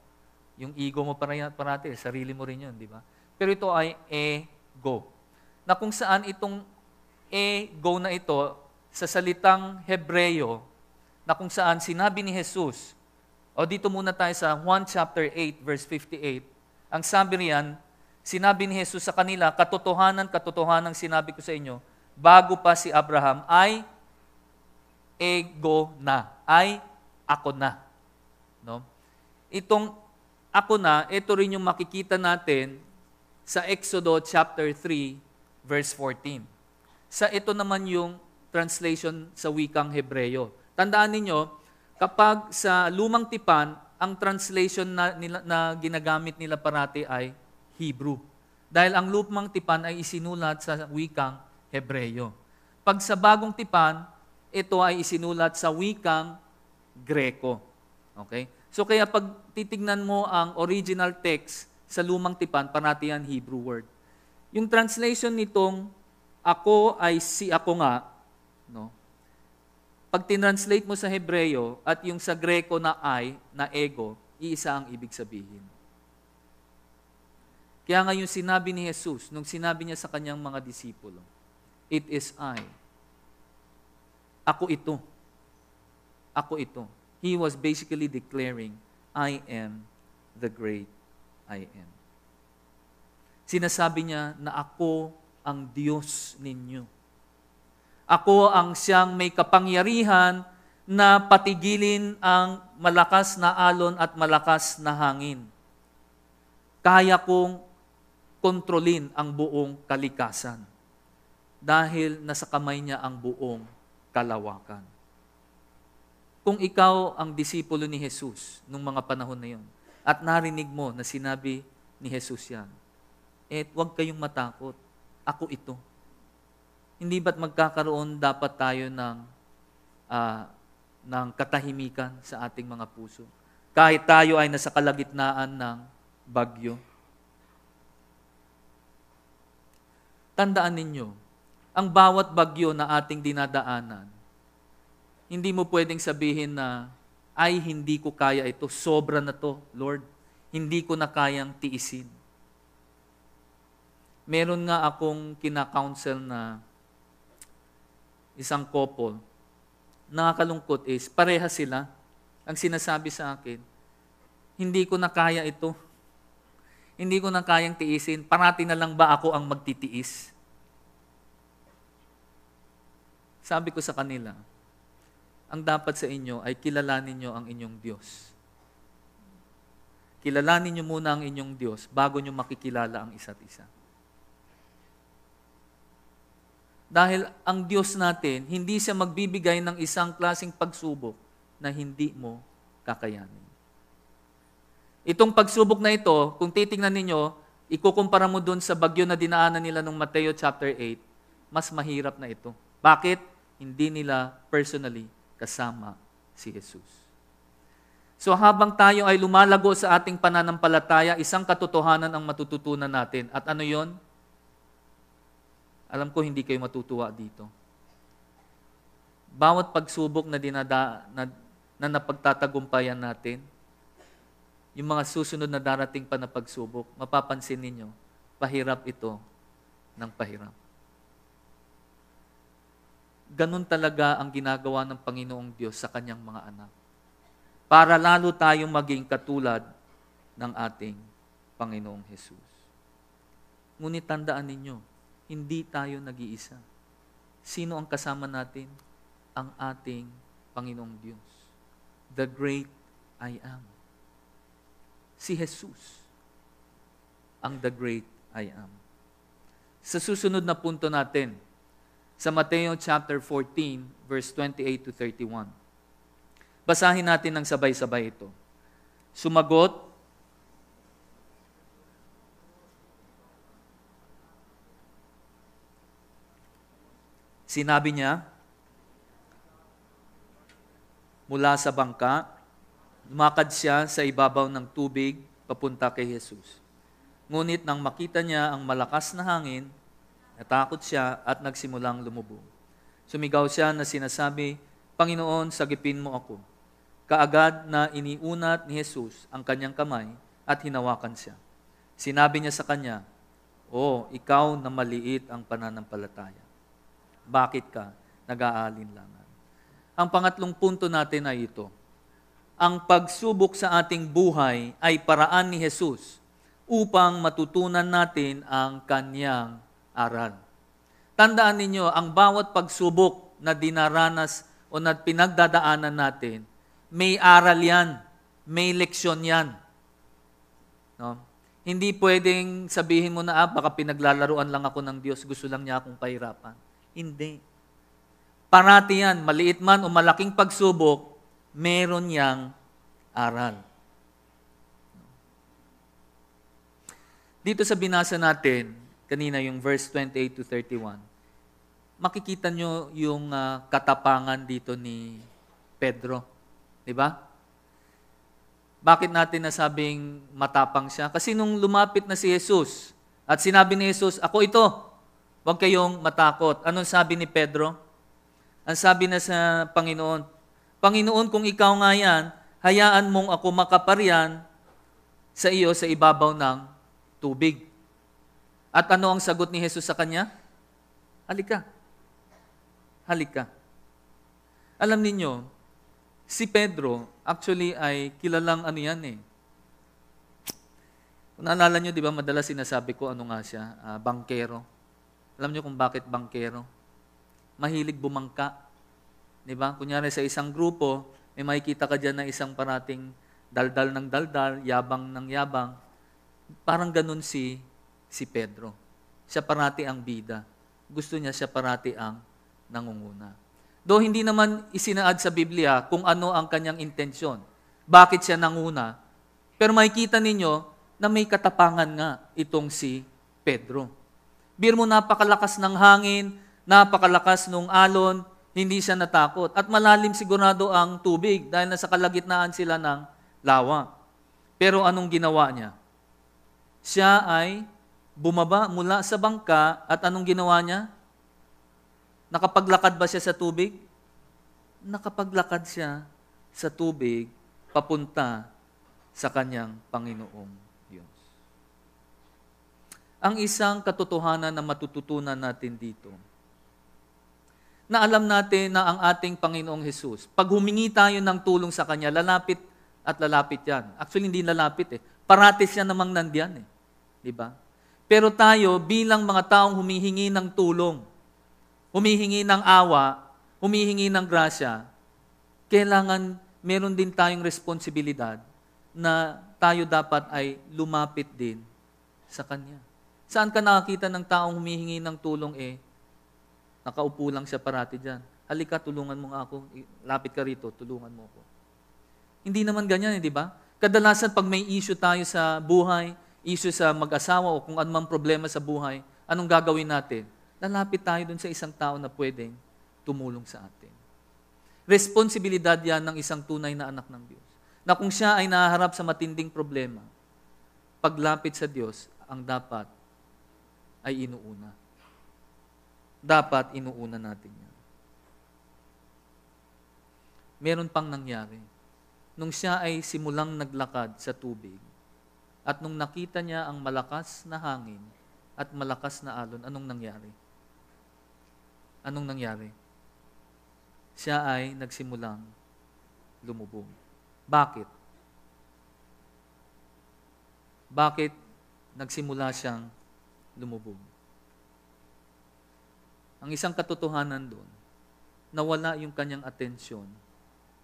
Yung ego mo parati, sarili mo rin yun, di ba? Pero ito ay ego. Na kung saan itong ego na ito sa salitang Hebreo na kung saan sinabi ni Jesus, o dito muna tayo sa Juan chapter 8 verse 58, ang sabi riyan, Sinabi ni Jesus sa kanila, katotohanan, katotohanan ang sinabi ko sa inyo, bago pa si Abraham ay ego na, ay ako na. No? Itong ako na, ito rin yung makikita natin sa Exodo chapter 3 verse 14. Sa ito naman yung translation sa wikang Hebreo. Tandaan ninyo, kapag sa lumang tipan, ang translation na, na ginagamit nila parati ay Hebrew. Dahil ang lupang tipan ay isinulat sa wikang Hebreyo. Pag sa bagong tipan, ito ay isinulat sa wikang Greko. Okay? So kaya pag titignan mo ang original text sa lumang tipan, panatian Hebrew word. Yung translation nitong ako ay si ako nga, no? Pag tinranslate mo sa Hebreo at yung sa Greko na I, na ego, iisa ang ibig sabihin. Kaya nga yung sinabi ni Jesus, nung sinabi niya sa kanyang mga disipulo, It is I. Ako ito. Ako ito. He was basically declaring, I am the great I am. Sinasabi niya na ako ang Diyos ninyo. Ako ang siyang may kapangyarihan na patigilin ang malakas na alon at malakas na hangin. Kaya kong kontrolin ang buong kalikasan dahil nasa kamay niya ang buong kalawakan. Kung ikaw ang disipulo ni Jesus nung mga panahon na yon at narinig mo na sinabi ni Jesus yan, eh huwag kayong matakot. Ako ito. Hindi ba't magkakaroon dapat tayo ng, uh, ng katahimikan sa ating mga puso? Kahit tayo ay nasa kalagitnaan ng bagyo. Tandaan ninyo, ang bawat bagyo na ating dinadaanan, hindi mo pwedeng sabihin na, ay, hindi ko kaya ito, sobra na to, Lord. Hindi ko na kayang tiisin. Meron nga akong kinakounsel na isang couple, nakakalungkot is, pareha sila, ang sinasabi sa akin, hindi ko na kaya ito. Hindi ko nang kayang tiisin. Parati na lang ba ako ang magtitiis? Sabi ko sa kanila, ang dapat sa inyo ay kilalanin nyo ang inyong Diyos. Kilalanin nyo muna ang inyong Diyos bago nyo makikilala ang isa't isa. Dahil ang Diyos natin, hindi siya magbibigay ng isang klasing pagsubok na hindi mo kakayanin. Itong pagsubok na ito, kung titingnan ninyo, ikukumpara mo dun sa bagyo na dinaanan nila nung Mateo chapter 8, mas mahirap na ito. Bakit? Hindi nila personally kasama si Jesus. So habang tayo ay lumalago sa ating pananampalataya, isang katotohanan ang matututunan natin. At ano yon? Alam ko hindi kayo matutuwa dito. Bawat pagsubok na, dinada, na, na napagtatagumpayan natin, yung mga susunod na darating pa na pagsubok, mapapansin ninyo, pahirap ito ng pahirap. Ganun talaga ang ginagawa ng Panginoong Diyos sa kanyang mga anak. Para lalo tayong maging katulad ng ating Panginoong Jesus. Ngunit tandaan ninyo, hindi tayo nag-iisa. Sino ang kasama natin? Ang ating Panginoong Diyos. The great I am si Jesus, ang the great I am. Sa susunod na punto natin, sa Mateo chapter 14, verse 28 to 31. Basahin natin ng sabay-sabay ito. Sumagot Sinabi niya, mula sa bangka, Lumakad siya sa ibabaw ng tubig papunta kay Jesus. Ngunit nang makita niya ang malakas na hangin, natakot siya at nagsimulang lumubog. Sumigaw siya na sinasabi, Panginoon, sagipin mo ako. Kaagad na iniunat ni Jesus ang kanyang kamay at hinawakan siya. Sinabi niya sa kanya, O, oh, ikaw na maliit ang pananampalataya. Bakit ka nag-aalinlangan? Ang pangatlong punto natin ay ito ang pagsubok sa ating buhay ay paraan ni Jesus upang matutunan natin ang kanyang aral. Tandaan ninyo, ang bawat pagsubok na dinaranas o na pinagdadaanan natin, may aral yan, may leksyon yan. No? Hindi pwedeng sabihin mo na, ah, baka pinaglalaruan lang ako ng Diyos, gusto lang niya akong pahirapan. Hindi. Parati yan, maliit man o malaking pagsubok, meron niyang aral. Dito sa binasa natin, kanina yung verse 28 to 31, makikita nyo yung uh, katapangan dito ni Pedro. Di ba? Bakit natin nasabing matapang siya? Kasi nung lumapit na si Jesus at sinabi ni Jesus, ako ito, huwag kayong matakot. Anong sabi ni Pedro? Ang sabi na sa Panginoon, Panginoon, kung ikaw nga yan, hayaan mong ako makaparyan sa iyo sa ibabaw ng tubig. At ano ang sagot ni Jesus sa kanya? Halika. Halika. Alam ninyo, si Pedro actually ay kilalang ano yan eh. Kung naalala nyo, di ba, madalas sinasabi ko ano nga siya, uh, bangkero. Alam nyo kung bakit bangkero? Mahilig bumangka. Di ba? Kunyari sa isang grupo, may makikita ka diyan na isang parating daldal ng daldal, yabang ng yabang. Parang ganun si, si Pedro. Siya parati ang bida. Gusto niya siya parati ang nangunguna. Do hindi naman isinaad sa Biblia kung ano ang kanyang intensyon. Bakit siya nanguna? Pero makikita ninyo na may katapangan nga itong si Pedro. Bir mo napakalakas ng hangin, napakalakas nung alon, hindi siya natakot. At malalim sigurado ang tubig dahil nasa kalagitnaan sila ng lawa. Pero anong ginawa niya? Siya ay bumaba mula sa bangka at anong ginawa niya? Nakapaglakad ba siya sa tubig? Nakapaglakad siya sa tubig papunta sa kanyang Panginoong Diyos. Ang isang katotohanan na matututunan natin dito na alam natin na ang ating Panginoong Hesus, pag humingi tayo ng tulong sa Kanya, lalapit at lalapit yan. Actually, hindi lalapit eh. Paratis yan namang nandiyan eh. Di ba? Pero tayo, bilang mga taong humihingi ng tulong, humihingi ng awa, humihingi ng grasya, kailangan meron din tayong responsibilidad na tayo dapat ay lumapit din sa Kanya. Saan ka nakakita ng taong humihingi ng tulong eh, Nakaupo lang siya parati dyan. Halika, tulungan mo nga ako. Lapit ka rito, tulungan mo ako. Hindi naman ganyan, eh, di ba? Kadalasan pag may issue tayo sa buhay, issue sa mag-asawa o kung anumang problema sa buhay, anong gagawin natin? Lalapit tayo dun sa isang tao na pwedeng tumulong sa atin. Responsibilidad yan ng isang tunay na anak ng Diyos. Na kung siya ay naharap sa matinding problema, paglapit sa Diyos ang dapat ay inuuna dapat inuuna natin yan. Meron pang nangyari. Nung siya ay simulang naglakad sa tubig, at nung nakita niya ang malakas na hangin at malakas na alon, anong nangyari? Anong nangyari? Siya ay nagsimulang lumubog. Bakit? Bakit nagsimula siyang lumubog? ang isang katotohanan doon, nawala yung kanyang atensyon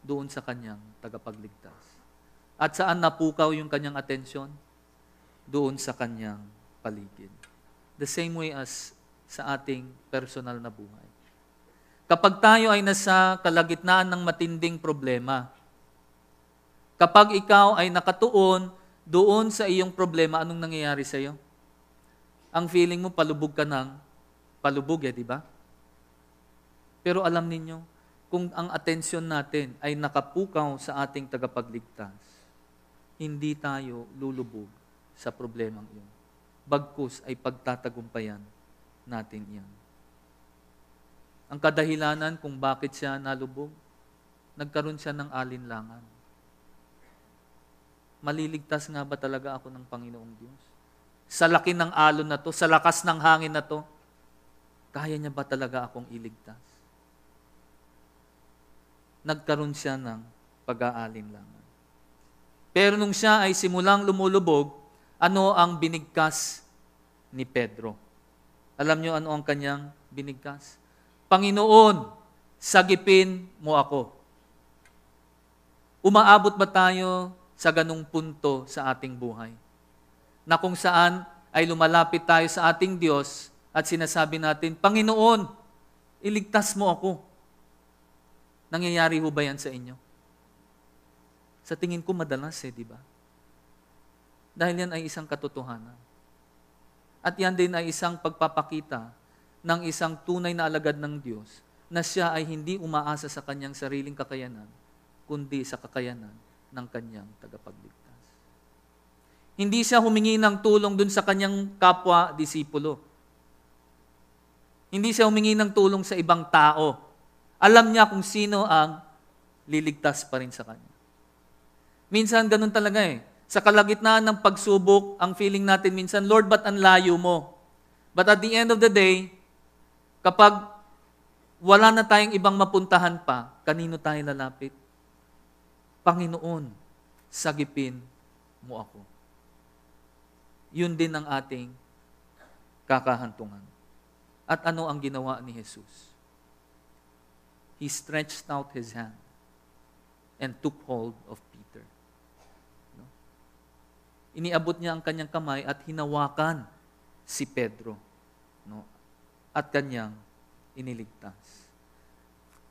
doon sa kanyang tagapagligtas. At saan napukaw yung kanyang atensyon? Doon sa kanyang paligid. The same way as sa ating personal na buhay. Kapag tayo ay nasa kalagitnaan ng matinding problema, kapag ikaw ay nakatuon doon sa iyong problema, anong nangyayari sa iyo? Ang feeling mo palubog ka ng palubog eh, di ba? Pero alam ninyo, kung ang atensyon natin ay nakapukaw sa ating tagapagligtas, hindi tayo lulubog sa problemang iyon. Bagkus ay pagtatagumpayan natin iyan. Ang kadahilanan kung bakit siya nalubog, nagkaroon siya ng alinlangan. Maliligtas nga ba talaga ako ng Panginoong Diyos? Sa laki ng alon na to, sa lakas ng hangin na to, kaya niya ba talaga akong iligtas? nagkaroon siya ng pag-aalinlangan. Pero nung siya ay simulang lumulubog, ano ang binigkas ni Pedro? Alam niyo ano ang kanyang binigkas? Panginoon, sagipin mo ako. Umaabot ba tayo sa ganung punto sa ating buhay? Na kung saan ay lumalapit tayo sa ating Diyos at sinasabi natin, Panginoon, iligtas mo ako. Nangyayari ho ba yan sa inyo? Sa tingin ko madalas eh, di ba? Dahil yan ay isang katotohanan. At yan din ay isang pagpapakita ng isang tunay na alagad ng Diyos na siya ay hindi umaasa sa kanyang sariling kakayanan, kundi sa kakayanan ng kanyang tagapagligtas. Hindi siya humingi ng tulong dun sa kanyang kapwa-disipulo. Hindi siya humingi ng tulong sa ibang tao alam niya kung sino ang liligtas pa rin sa Kanya. Minsan, ganun talaga eh. Sa kalagitnaan ng pagsubok, ang feeling natin minsan, Lord, ba't ang layo mo? But at the end of the day, kapag wala na tayong ibang mapuntahan pa, kanino tayo lalapit? Panginoon, sagipin mo ako. Yun din ang ating kakahantungan. At ano ang ginawa ni Jesus? he stretched out his hand and took hold of Peter. No? Iniabot niya ang kanyang kamay at hinawakan si Pedro no? at kanyang iniligtas.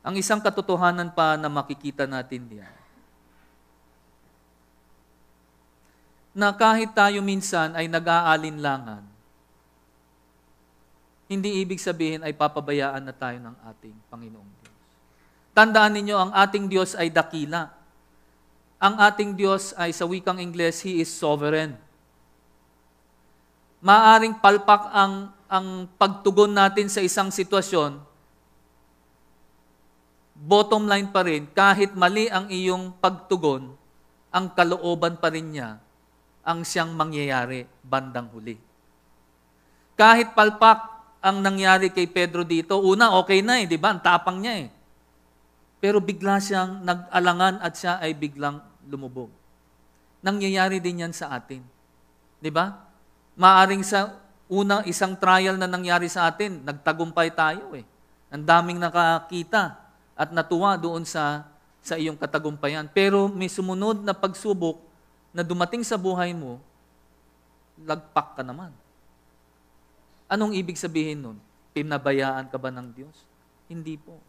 Ang isang katotohanan pa na makikita natin diyan na kahit tayo minsan ay nag-aalinlangan, hindi ibig sabihin ay papabayaan na tayo ng ating Panginoong Tandaan ninyo, ang ating Diyos ay dakila. Ang ating Diyos ay sa wikang Ingles, He is sovereign. Maaring palpak ang, ang pagtugon natin sa isang sitwasyon, bottom line pa rin, kahit mali ang iyong pagtugon, ang kalooban pa rin niya ang siyang mangyayari bandang huli. Kahit palpak ang nangyari kay Pedro dito, una okay na eh, di ba? Ang tapang niya eh. Pero bigla siyang nag-alangan at siya ay biglang lumubog. Nangyayari din yan sa atin. Di ba? Maaring sa unang isang trial na nangyari sa atin, nagtagumpay tayo eh. Ang daming nakakita at natuwa doon sa, sa iyong katagumpayan. Pero may sumunod na pagsubok na dumating sa buhay mo, lagpak ka naman. Anong ibig sabihin nun? Pinabayaan ka ba ng Diyos? Hindi po.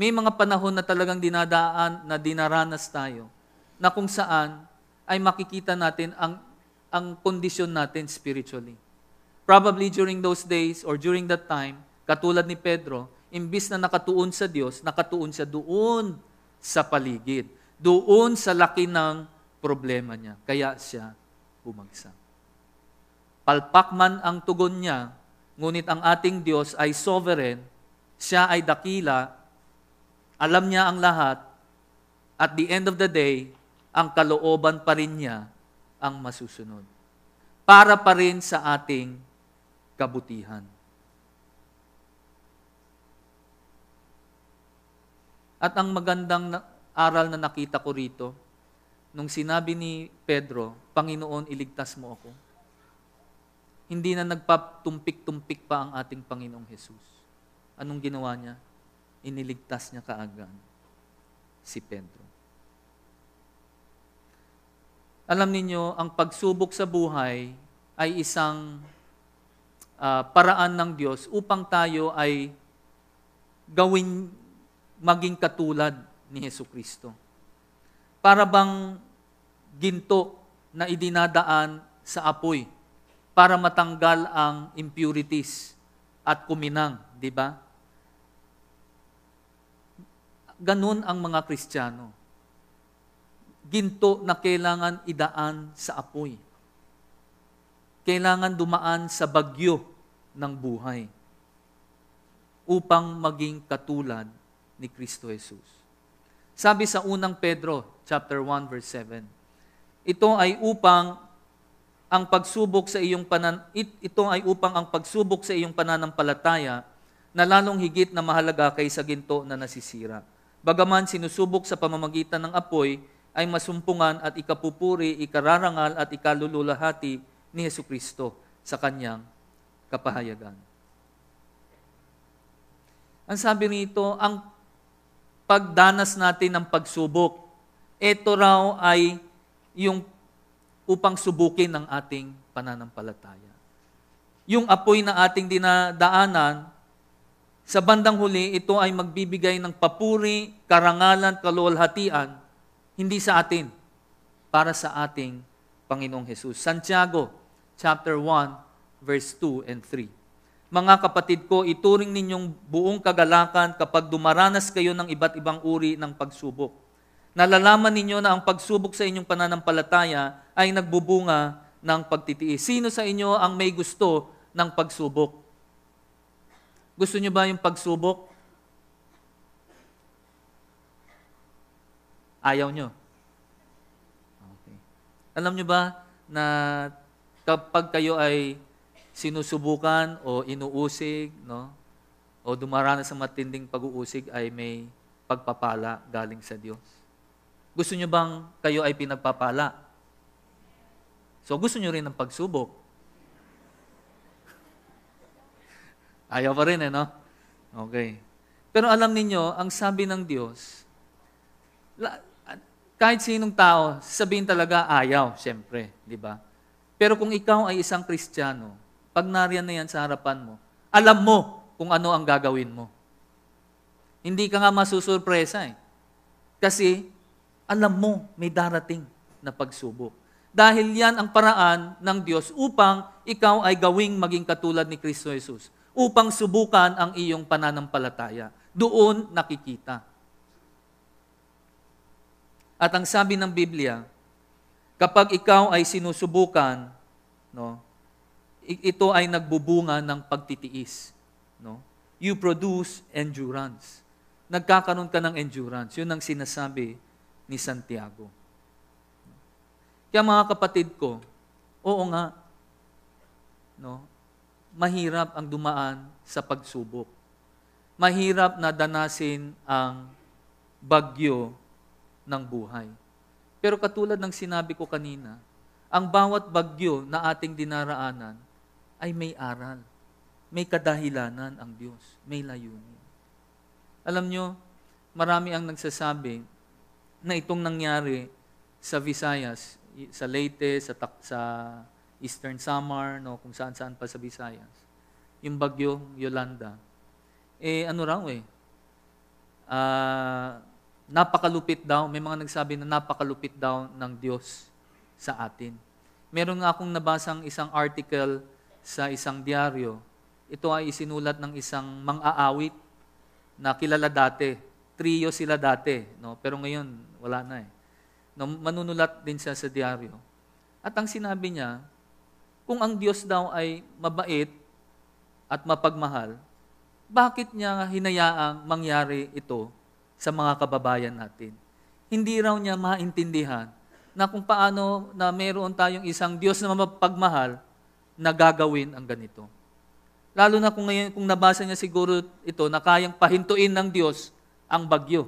May mga panahon na talagang dinadaan, na dinaranas tayo, na kung saan ay makikita natin ang, ang kondisyon natin spiritually. Probably during those days or during that time, katulad ni Pedro, imbis na nakatuon sa Diyos, nakatuon siya doon sa paligid, doon sa laki ng problema niya. Kaya siya bumagsak. Palpak man ang tugon niya, ngunit ang ating Diyos ay sovereign, siya ay dakila alam niya ang lahat. At the end of the day, ang kalooban pa rin niya ang masusunod. Para pa rin sa ating kabutihan. At ang magandang aral na nakita ko rito, nung sinabi ni Pedro, Panginoon, iligtas mo ako. Hindi na nagpatumpik-tumpik pa ang ating Panginoong Jesus. Anong ginawa niya? iniligtas niya kaagad si Pedro. Alam ninyo, ang pagsubok sa buhay ay isang uh, paraan ng Diyos upang tayo ay gawin maging katulad ni Heso Kristo. Para bang ginto na idinadaan sa apoy para matanggal ang impurities at kuminang, di ba? ganun ang mga Kristiyano. Ginto na kailangan idaan sa apoy. Kailangan dumaan sa bagyo ng buhay upang maging katulad ni Kristo Jesus. Sabi sa unang Pedro chapter 1 verse 7, ito ay upang ang pagsubok sa iyong panan ito ay upang ang pagsubok sa iyong pananampalataya na lalong higit na mahalaga kaysa ginto na nasisira Bagaman sinusubok sa pamamagitan ng apoy, ay masumpungan at ikapupuri, ikararangal at ikalululahati ni Heso Kristo sa kanyang kapahayagan. Ang sabi nito, ang pagdanas natin ng pagsubok, ito raw ay yung upang subukin ang ating pananampalataya. Yung apoy na ating dinadaanan sa bandang huli, ito ay magbibigay ng papuri, karangalan, kaluwalhatian, hindi sa atin, para sa ating Panginoong Hesus. Santiago chapter 1 verse 2 and 3. Mga kapatid ko, ituring ninyong buong kagalakan kapag dumaranas kayo ng iba't ibang uri ng pagsubok. Nalalaman ninyo na ang pagsubok sa inyong pananampalataya ay nagbubunga ng pagtitiis. Sino sa inyo ang may gusto ng pagsubok? Gusto niyo ba yung pagsubok? Ayaw niyo. Okay. Alam niyo ba na kapag kayo ay sinusubukan o inuusig, no? O dumaranas sa matinding pag-uusig ay may pagpapala galing sa Diyos. Gusto niyo bang kayo ay pinagpapala? So gusto niyo rin ng pagsubok. Ayaw pa rin eh, no? Okay. Pero alam ninyo, ang sabi ng Diyos, kahit sinong tao, sabihin talaga ayaw, siyempre, di ba? Pero kung ikaw ay isang Kristiyano, pag nariyan na yan sa harapan mo, alam mo kung ano ang gagawin mo. Hindi ka nga masusurpresa eh. Kasi alam mo may darating na pagsubok. Dahil yan ang paraan ng Diyos upang ikaw ay gawing maging katulad ni Kristo Jesus upang subukan ang iyong pananampalataya. Doon nakikita. At ang sabi ng Biblia, kapag ikaw ay sinusubukan, no, ito ay nagbubunga ng pagtitiis. No? You produce endurance. Nagkakaroon ka ng endurance. Yun ang sinasabi ni Santiago. Kaya mga kapatid ko, oo nga, no? mahirap ang dumaan sa pagsubok. Mahirap na danasin ang bagyo ng buhay. Pero katulad ng sinabi ko kanina, ang bawat bagyo na ating dinaraanan ay may aral. May kadahilanan ang Diyos. May layunin. Alam nyo, marami ang nagsasabi na itong nangyari sa Visayas, sa Leyte, sa, sa Eastern Samar, no, kung saan-saan pa sa Visayas. Yung bagyo, Yolanda. Eh, ano raw eh. Uh, napakalupit daw, may mga nagsabi na napakalupit daw ng Diyos sa atin. Meron nga akong nabasang isang article sa isang diaryo. Ito ay isinulat ng isang mang-aawit na kilala dati. Trio sila dati, no? pero ngayon wala na eh. No, manunulat din siya sa diaryo. At ang sinabi niya, kung ang Diyos daw ay mabait at mapagmahal, bakit niya hinayaang mangyari ito sa mga kababayan natin? Hindi raw niya maintindihan na kung paano na mayroon tayong isang Diyos na mapagmahal na gagawin ang ganito. Lalo na kung ngayon, kung nabasa niya siguro ito na kayang pahintuin ng Diyos ang bagyo.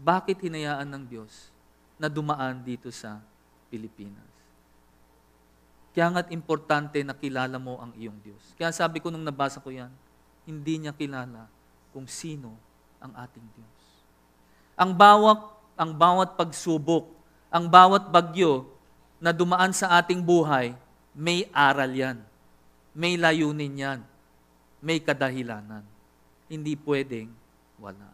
Bakit hinayaan ng Diyos na dumaan dito sa Pilipinas? Kaya nga't importante na kilala mo ang iyong Diyos. Kaya sabi ko nung nabasa ko yan, hindi niya kilala kung sino ang ating Diyos. Ang bawat, ang bawat pagsubok, ang bawat bagyo na dumaan sa ating buhay, may aral yan. May layunin yan. May kadahilanan. Hindi pwedeng wala.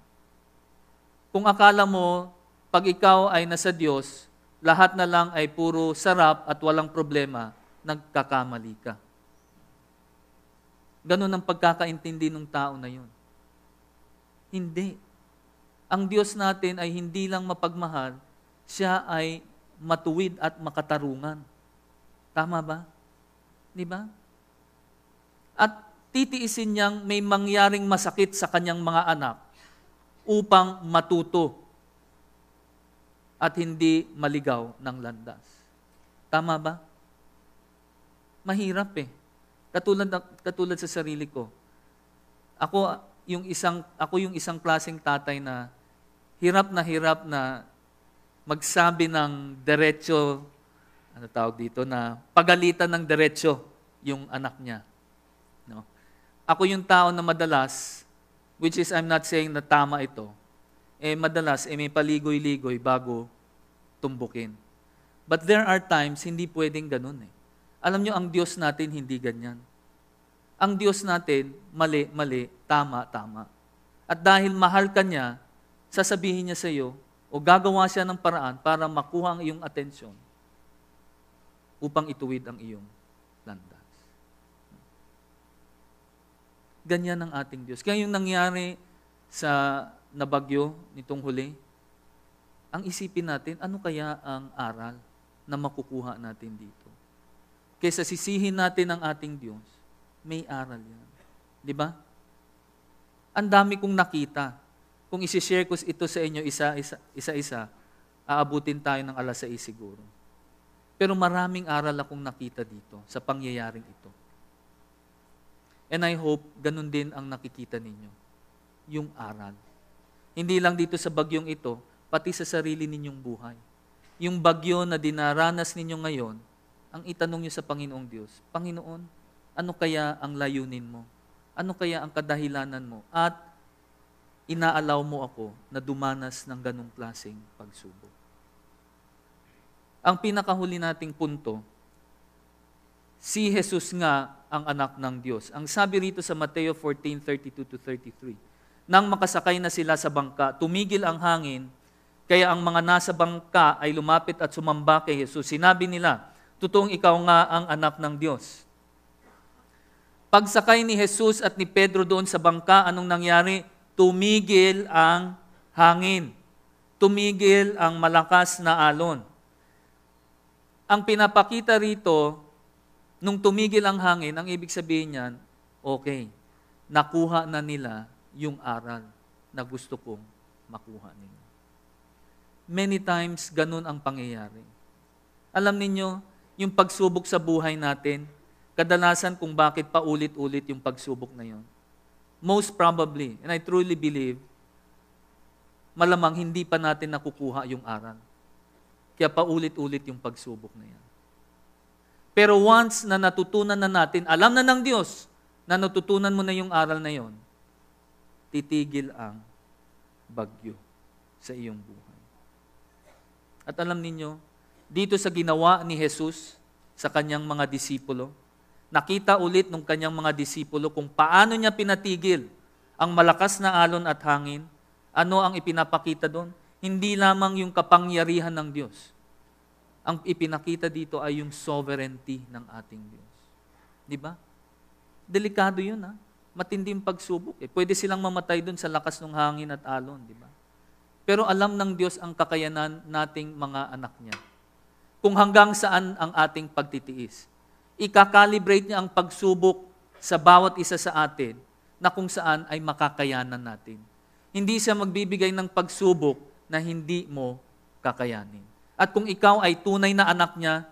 Kung akala mo, pag ikaw ay nasa Diyos, lahat na lang ay puro sarap at walang problema, nagkakamali ka. Ganun ang pagkakaintindi ng tao na yun. Hindi. Ang Diyos natin ay hindi lang mapagmahal, siya ay matuwid at makatarungan. Tama ba? Di ba? At titiisin niyang may mangyaring masakit sa kanyang mga anak upang matuto at hindi maligaw ng landas. Tama ba? mahirap eh. Katulad, katulad sa sarili ko. Ako yung isang, ako yung isang klaseng tatay na hirap na hirap na magsabi ng derecho, ano tawag dito, na pagalitan ng derecho yung anak niya. No? Ako yung tao na madalas, which is I'm not saying na tama ito, eh madalas eh may paligoy-ligoy bago tumbukin. But there are times hindi pwedeng ganun eh. Alam nyo, ang Diyos natin hindi ganyan. Ang Diyos natin, mali, mali, tama, tama. At dahil mahal ka niya, sasabihin niya sa iyo, o gagawa siya ng paraan para makuha ang iyong atensyon upang ituwid ang iyong landas. Ganyan ang ating Diyos. Kaya yung nangyari sa nabagyo nitong huli, ang isipin natin, ano kaya ang aral na makukuha natin dito? kaysa sisihin natin ang ating Diyos, may aral yan. Di ba? Ang dami kong nakita. Kung isishare ko ito sa inyo isa-isa, isa-isa, aabutin tayo ng alas 6 siguro. Pero maraming aral akong nakita dito sa pangyayaring ito. And I hope ganun din ang nakikita ninyo. Yung aral. Hindi lang dito sa bagyong ito, pati sa sarili ninyong buhay. Yung bagyo na dinaranas ninyo ngayon, ang itanong niyo sa Panginoong Diyos, Panginoon, ano kaya ang layunin mo? Ano kaya ang kadahilanan mo? At inaalaw mo ako na dumanas ng ganong klaseng pagsubok. Ang pinakahuli nating punto, si Jesus nga ang anak ng Diyos. Ang sabi rito sa Mateo 14:32 33. Nang makasakay na sila sa bangka, tumigil ang hangin, kaya ang mga nasa bangka ay lumapit at sumamba kay Jesus. Sinabi nila, totoong ikaw nga ang anak ng Diyos. Pagsakay ni Jesus at ni Pedro doon sa bangka, anong nangyari? Tumigil ang hangin. Tumigil ang malakas na alon. Ang pinapakita rito, nung tumigil ang hangin, ang ibig sabihin niyan, okay, nakuha na nila yung aral na gusto kong makuha nila. Many times, ganun ang pangyayari. Alam ninyo, yung pagsubok sa buhay natin, kadalasan kung bakit paulit-ulit yung pagsubok na yun. Most probably, and I truly believe, malamang hindi pa natin nakukuha yung aral. Kaya paulit-ulit yung pagsubok na yan. Pero once na natutunan na natin, alam na ng Diyos na natutunan mo na yung aral na yon, titigil ang bagyo sa iyong buhay. At alam ninyo, dito sa ginawa ni Jesus sa kanyang mga disipulo. Nakita ulit nung kanyang mga disipulo kung paano niya pinatigil ang malakas na alon at hangin. Ano ang ipinapakita doon? Hindi lamang yung kapangyarihan ng Diyos. Ang ipinakita dito ay yung sovereignty ng ating Diyos. Di ba? Delikado yun, ha? Matinding pagsubok. Eh. Pwede silang mamatay doon sa lakas ng hangin at alon, di ba? Pero alam ng Diyos ang kakayanan nating mga anak niya kung hanggang saan ang ating pagtitiis. Ikakalibrate niya ang pagsubok sa bawat isa sa atin na kung saan ay makakayanan natin. Hindi siya magbibigay ng pagsubok na hindi mo kakayanin. At kung ikaw ay tunay na anak niya,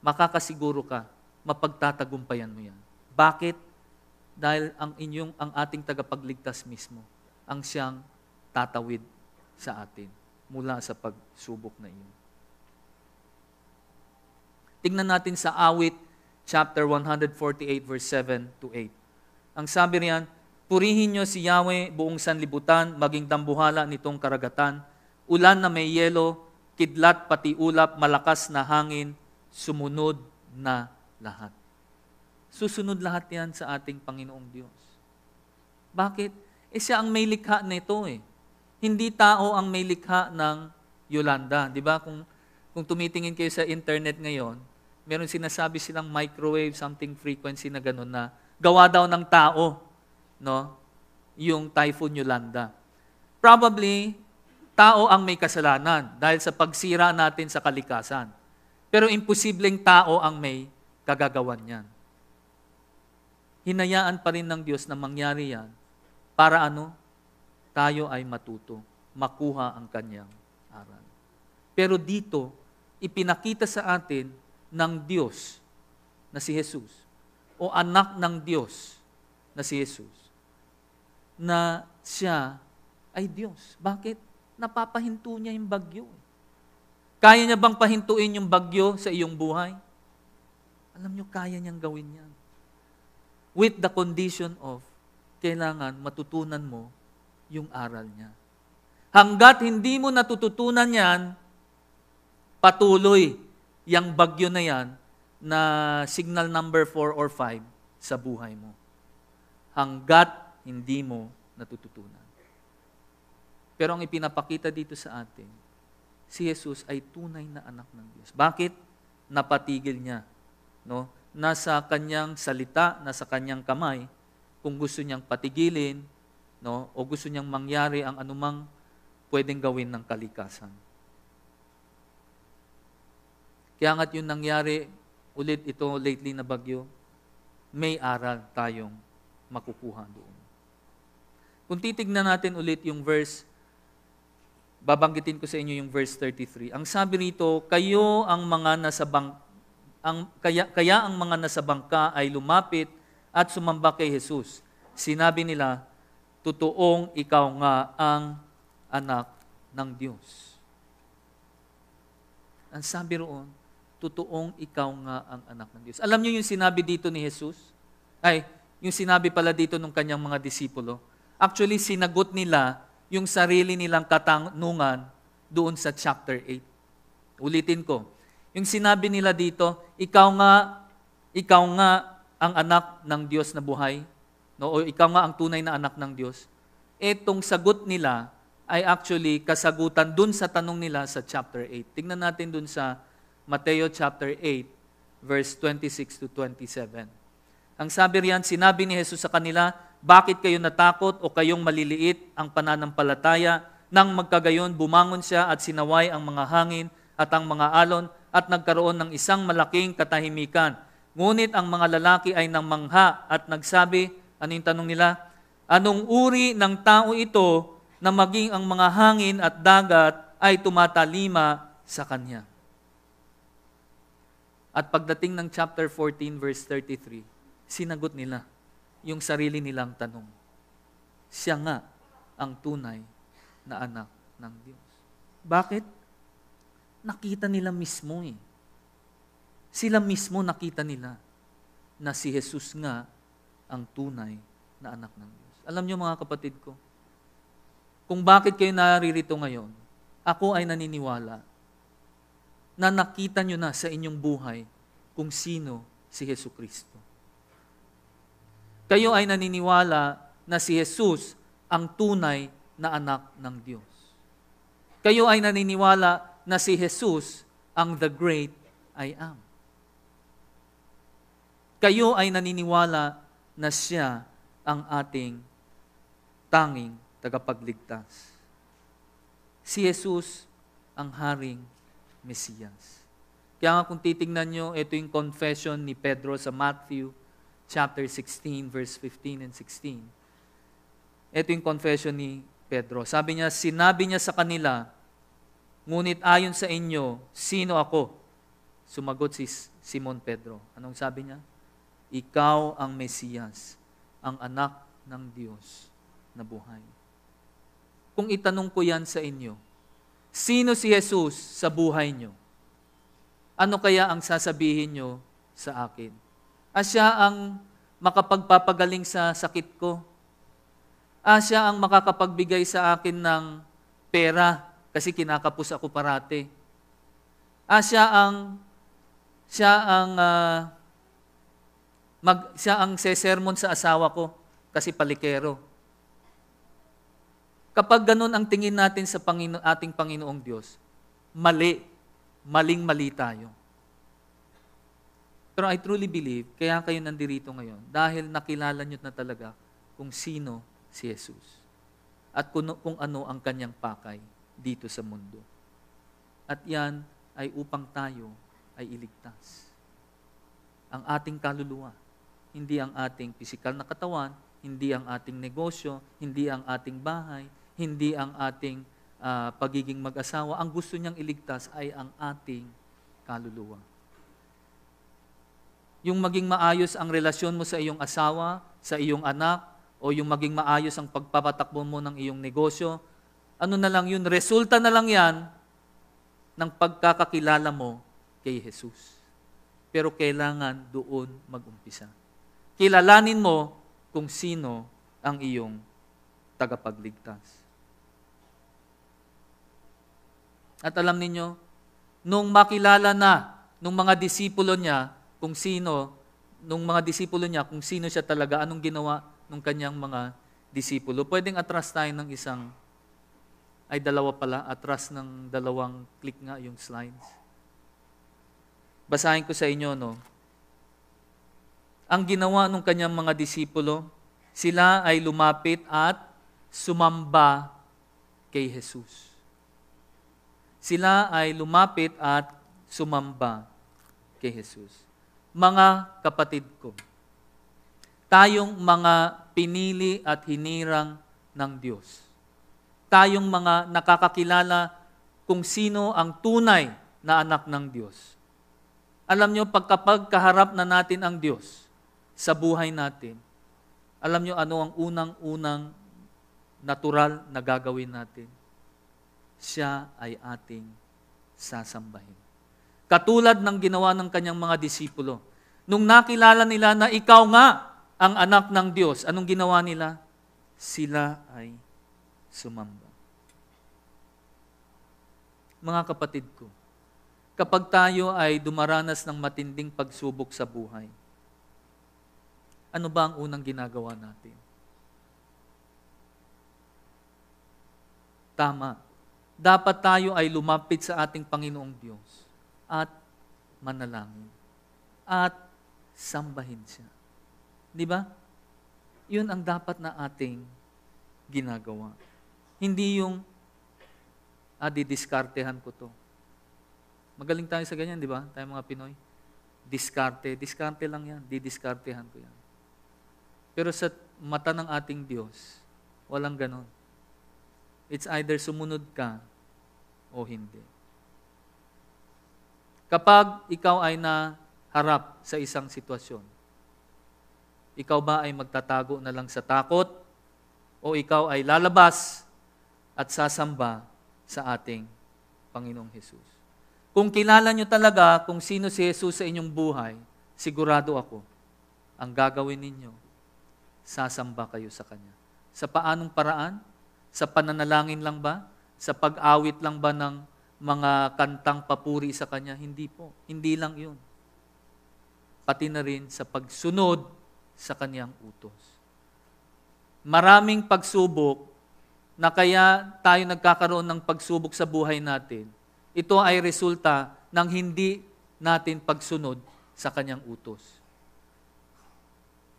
makakasiguro ka, mapagtatagumpayan mo yan. Bakit? Dahil ang inyong, ang ating tagapagligtas mismo, ang siyang tatawid sa atin mula sa pagsubok na iyon. Tingnan natin sa awit chapter 148 verse 7 to 8. Ang sabi niyan, Purihin niyo si Yahweh buong sanlibutan, maging dambuhala nitong karagatan, ulan na may yelo, kidlat pati ulap, malakas na hangin, sumunod na lahat. Susunod lahat yan sa ating Panginoong Diyos. Bakit? Eh siya ang may likha nito eh. Hindi tao ang may likha ng Yolanda. Di ba? Kung, kung tumitingin kayo sa internet ngayon, meron sinasabi silang microwave something frequency na gano'n na gawa daw ng tao, no? Yung Typhoon Yolanda. Probably, tao ang may kasalanan dahil sa pagsira natin sa kalikasan. Pero imposibleng tao ang may kagagawan niyan. Hinayaan pa rin ng Diyos na mangyari yan para ano? Tayo ay matuto, makuha ang kanyang aral. Pero dito, ipinakita sa atin ng Diyos na si Jesus o anak ng Diyos na si Jesus na siya ay Diyos. Bakit? Napapahinto niya yung bagyo. Eh. Kaya niya bang pahintuin yung bagyo sa iyong buhay? Alam niyo, kaya niyang gawin yan. With the condition of kailangan matutunan mo yung aral niya. Hanggat hindi mo natututunan yan, patuloy yung bagyo na yan na signal number 4 or 5 sa buhay mo. Hanggat hindi mo natututunan. Pero ang ipinapakita dito sa atin, si Jesus ay tunay na anak ng Diyos. Bakit? Napatigil niya. No? Nasa kanyang salita, nasa kanyang kamay, kung gusto niyang patigilin, no? o gusto niyang mangyari ang anumang pwedeng gawin ng kalikasan. Kaya nga't yung nangyari ulit ito lately na bagyo, may aral tayong makukuha doon. Kung titignan natin ulit yung verse, babanggitin ko sa inyo yung verse 33. Ang sabi rito, kayo ang mga nasa bang, ang, kaya, kaya ang mga nasa bangka ay lumapit at sumamba kay Jesus. Sinabi nila, totoong ikaw nga ang anak ng Diyos. Ang sabi roon, totoong ikaw nga ang anak ng Diyos. Alam niyo yung sinabi dito ni Jesus? Ay, yung sinabi pala dito ng kanyang mga disipulo. Actually, sinagot nila yung sarili nilang katanungan doon sa chapter 8. Ulitin ko. Yung sinabi nila dito, ikaw nga, ikaw nga ang anak ng Diyos na buhay, no? o ikaw nga ang tunay na anak ng Diyos. Etong sagot nila ay actually kasagutan dun sa tanong nila sa chapter 8. Tingnan natin dun sa Mateo chapter 8 verse 26 to 27. Ang sabi riyan, sinabi ni Jesus sa kanila, bakit kayo natakot o kayong maliliit ang pananampalataya? Nang magkagayon, bumangon siya at sinaway ang mga hangin at ang mga alon at nagkaroon ng isang malaking katahimikan. Ngunit ang mga lalaki ay namangha at nagsabi, ano yung tanong nila? Anong uri ng tao ito na maging ang mga hangin at dagat ay tumatalima sa kanya? At pagdating ng chapter 14 verse 33, sinagot nila yung sarili nilang tanong. Siya nga ang tunay na anak ng Diyos. Bakit? Nakita nila mismo eh. Sila mismo nakita nila na si Jesus nga ang tunay na anak ng Diyos. Alam niyo mga kapatid ko, kung bakit kayo naririto ngayon, ako ay naniniwala na nakita nyo na sa inyong buhay kung sino si Yesu Kristo. Kayo ay naniniwala na si Jesus ang tunay na anak ng Diyos. Kayo ay naniniwala na si Jesus ang the great I am. Kayo ay naniniwala na siya ang ating tanging tagapagligtas. Si Jesus ang haring Mesiyas. Kaya nga kung titingnan nyo, ito yung confession ni Pedro sa Matthew chapter 16, verse 15 and 16. Ito yung confession ni Pedro. Sabi niya, sinabi niya sa kanila, ngunit ayon sa inyo, sino ako? Sumagot si Simon Pedro. Anong sabi niya? Ikaw ang Mesiyas, ang anak ng Diyos na buhay. Kung itanong ko yan sa inyo, Sino si Jesus sa buhay nyo? Ano kaya ang sasabihin nyo sa akin? Asya ah, ang makapagpapagaling sa sakit ko. Asya ah, ang makakapagbigay sa akin ng pera kasi kinakapos ako parate. Asya ah, ang siya ang uh, mag siya ang sesermon sa asawa ko kasi palikero. Kapag ganun ang tingin natin sa Panginoon, ating Panginoong Diyos, mali, maling-mali tayo. Pero I truly believe, kaya kayo nandirito ngayon, dahil nakilala nyo na talaga kung sino si Jesus at kung, kung ano ang kanyang pakay dito sa mundo. At yan ay upang tayo ay iligtas. Ang ating kaluluwa, hindi ang ating pisikal na katawan, hindi ang ating negosyo, hindi ang ating bahay, hindi ang ating uh, pagiging mag-asawa. Ang gusto niyang iligtas ay ang ating kaluluwa. Yung maging maayos ang relasyon mo sa iyong asawa, sa iyong anak, o yung maging maayos ang pagpapatakbo mo ng iyong negosyo, ano na lang yun, resulta na lang yan ng pagkakakilala mo kay Jesus. Pero kailangan doon magumpisa. Kilalanin mo kung sino ang iyong tagapagligtas. At alam ninyo, nung makilala na nung mga disipulo niya kung sino, nung mga disipulo niya kung sino siya talaga, anong ginawa nung kanyang mga disipulo. Pwedeng atras tayo ng isang, ay dalawa pala, atras ng dalawang click nga yung slides. Basahin ko sa inyo, no. Ang ginawa nung kanyang mga disipulo, sila ay lumapit at sumamba kay Jesus sila ay lumapit at sumamba kay Jesus. Mga kapatid ko, tayong mga pinili at hinirang ng Diyos. Tayong mga nakakakilala kung sino ang tunay na anak ng Diyos. Alam nyo, pagkapag kaharap na natin ang Diyos sa buhay natin, alam nyo ano ang unang-unang natural na gagawin natin? siya ay ating sasambahin. Katulad ng ginawa ng kanyang mga disipulo. Nung nakilala nila na ikaw nga ang anak ng Diyos, anong ginawa nila? Sila ay sumamba. Mga kapatid ko, kapag tayo ay dumaranas ng matinding pagsubok sa buhay, ano ba ang unang ginagawa natin? Tama, dapat tayo ay lumapit sa ating Panginoong Diyos at manalangin at sambahin siya. Di ba? Yun ang dapat na ating ginagawa. Hindi yung ah, didiskartehan ko to. Magaling tayo sa ganyan, di ba? Tayo mga Pinoy. Diskarte. Diskarte lang yan. Didiskartehan ko yan. Pero sa mata ng ating Diyos, walang ganon. It's either sumunod ka o hindi. Kapag ikaw ay naharap sa isang sitwasyon, ikaw ba ay magtatago na lang sa takot o ikaw ay lalabas at sasamba sa ating Panginoong Hesus? Kung kilala nyo talaga kung sino si Jesus sa inyong buhay, sigurado ako, ang gagawin ninyo, sasamba kayo sa Kanya. Sa paanong paraan? Sa pananalangin lang ba? Sa pag-awit lang ba ng mga kantang papuri sa Kanya? Hindi po. Hindi lang yun. Pati na rin sa pagsunod sa Kanyang utos. Maraming pagsubok na kaya tayo nagkakaroon ng pagsubok sa buhay natin, ito ay resulta ng hindi natin pagsunod sa Kanyang utos.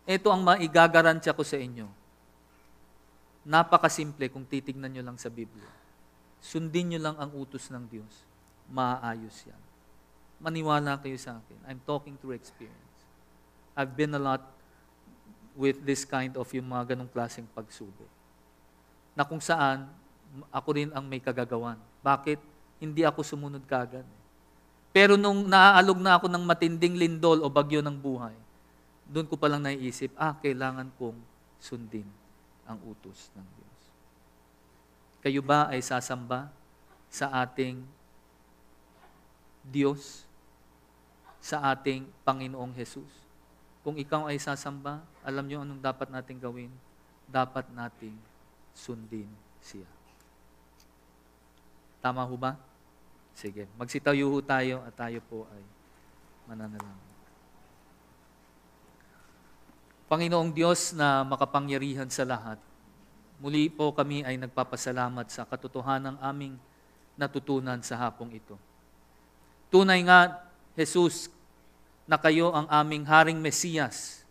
Ito ang maigagaransya ko sa inyo Napakasimple kung titignan nyo lang sa Biblia. Sundin nyo lang ang utos ng Diyos. Maayos yan. Maniwala kayo sa akin. I'm talking through experience. I've been a lot with this kind of yung mga ganong klaseng pagsubo. Na kung saan, ako rin ang may kagagawan. Bakit? Hindi ako sumunod kagad. Eh. Pero nung naaalog na ako ng matinding lindol o bagyo ng buhay, doon ko palang naiisip, ah, kailangan kong sundin ang utos ng Diyos. Kayo ba ay sasamba sa ating Diyos, sa ating Panginoong Jesus? Kung ikaw ay sasamba, alam niyo anong dapat nating gawin? Dapat nating sundin siya. Tama ho ba? Sige, magsitayo ho tayo at tayo po ay mananalangin. Panginoong Diyos na makapangyarihan sa lahat, muli po kami ay nagpapasalamat sa katotohanan ng aming natutunan sa hapong ito. Tunay nga, Jesus, na kayo ang aming Haring Mesiyas,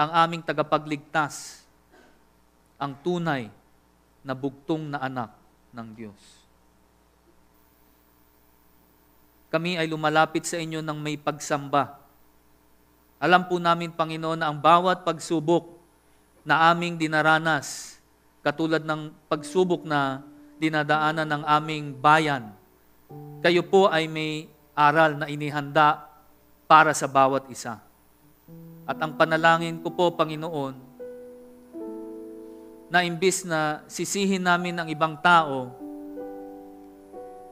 ang aming tagapagligtas, ang tunay na bugtong na anak ng Diyos. Kami ay lumalapit sa inyo ng may pagsamba alam po namin, Panginoon, na ang bawat pagsubok na aming dinaranas, katulad ng pagsubok na dinadaanan ng aming bayan, kayo po ay may aral na inihanda para sa bawat isa. At ang panalangin ko po, Panginoon, na imbis na sisihin namin ang ibang tao,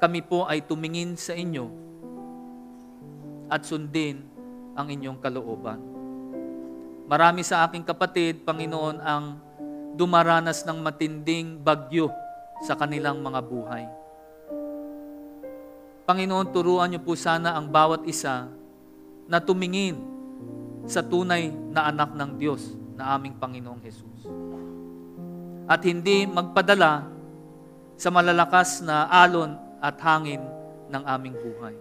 kami po ay tumingin sa inyo at sundin ang inyong kalooban. Marami sa aking kapatid, Panginoon, ang dumaranas ng matinding bagyo sa kanilang mga buhay. Panginoon, turuan niyo po sana ang bawat isa na tumingin sa tunay na anak ng Diyos na aming Panginoong Hesus. At hindi magpadala sa malalakas na alon at hangin ng aming buhay.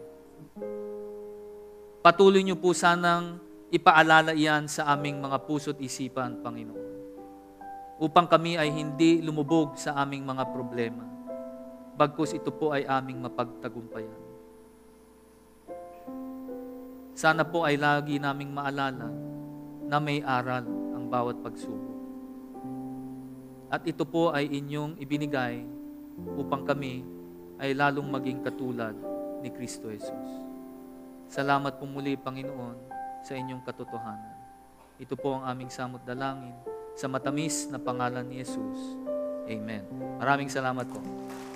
Patuloy niyo po sanang ipaalala iyan sa aming mga puso't isipan, Panginoon. Upang kami ay hindi lumubog sa aming mga problema. Bagkus ito po ay aming mapagtagumpayan. Sana po ay lagi naming maalala na may aral ang bawat pagsubok. At ito po ay inyong ibinigay upang kami ay lalong maging katulad ni Kristo Jesus. Salamat po muli, Panginoon, sa inyong katotohanan. Ito po ang aming samot dalangin sa matamis na pangalan ni Yesus. Amen. Maraming salamat po.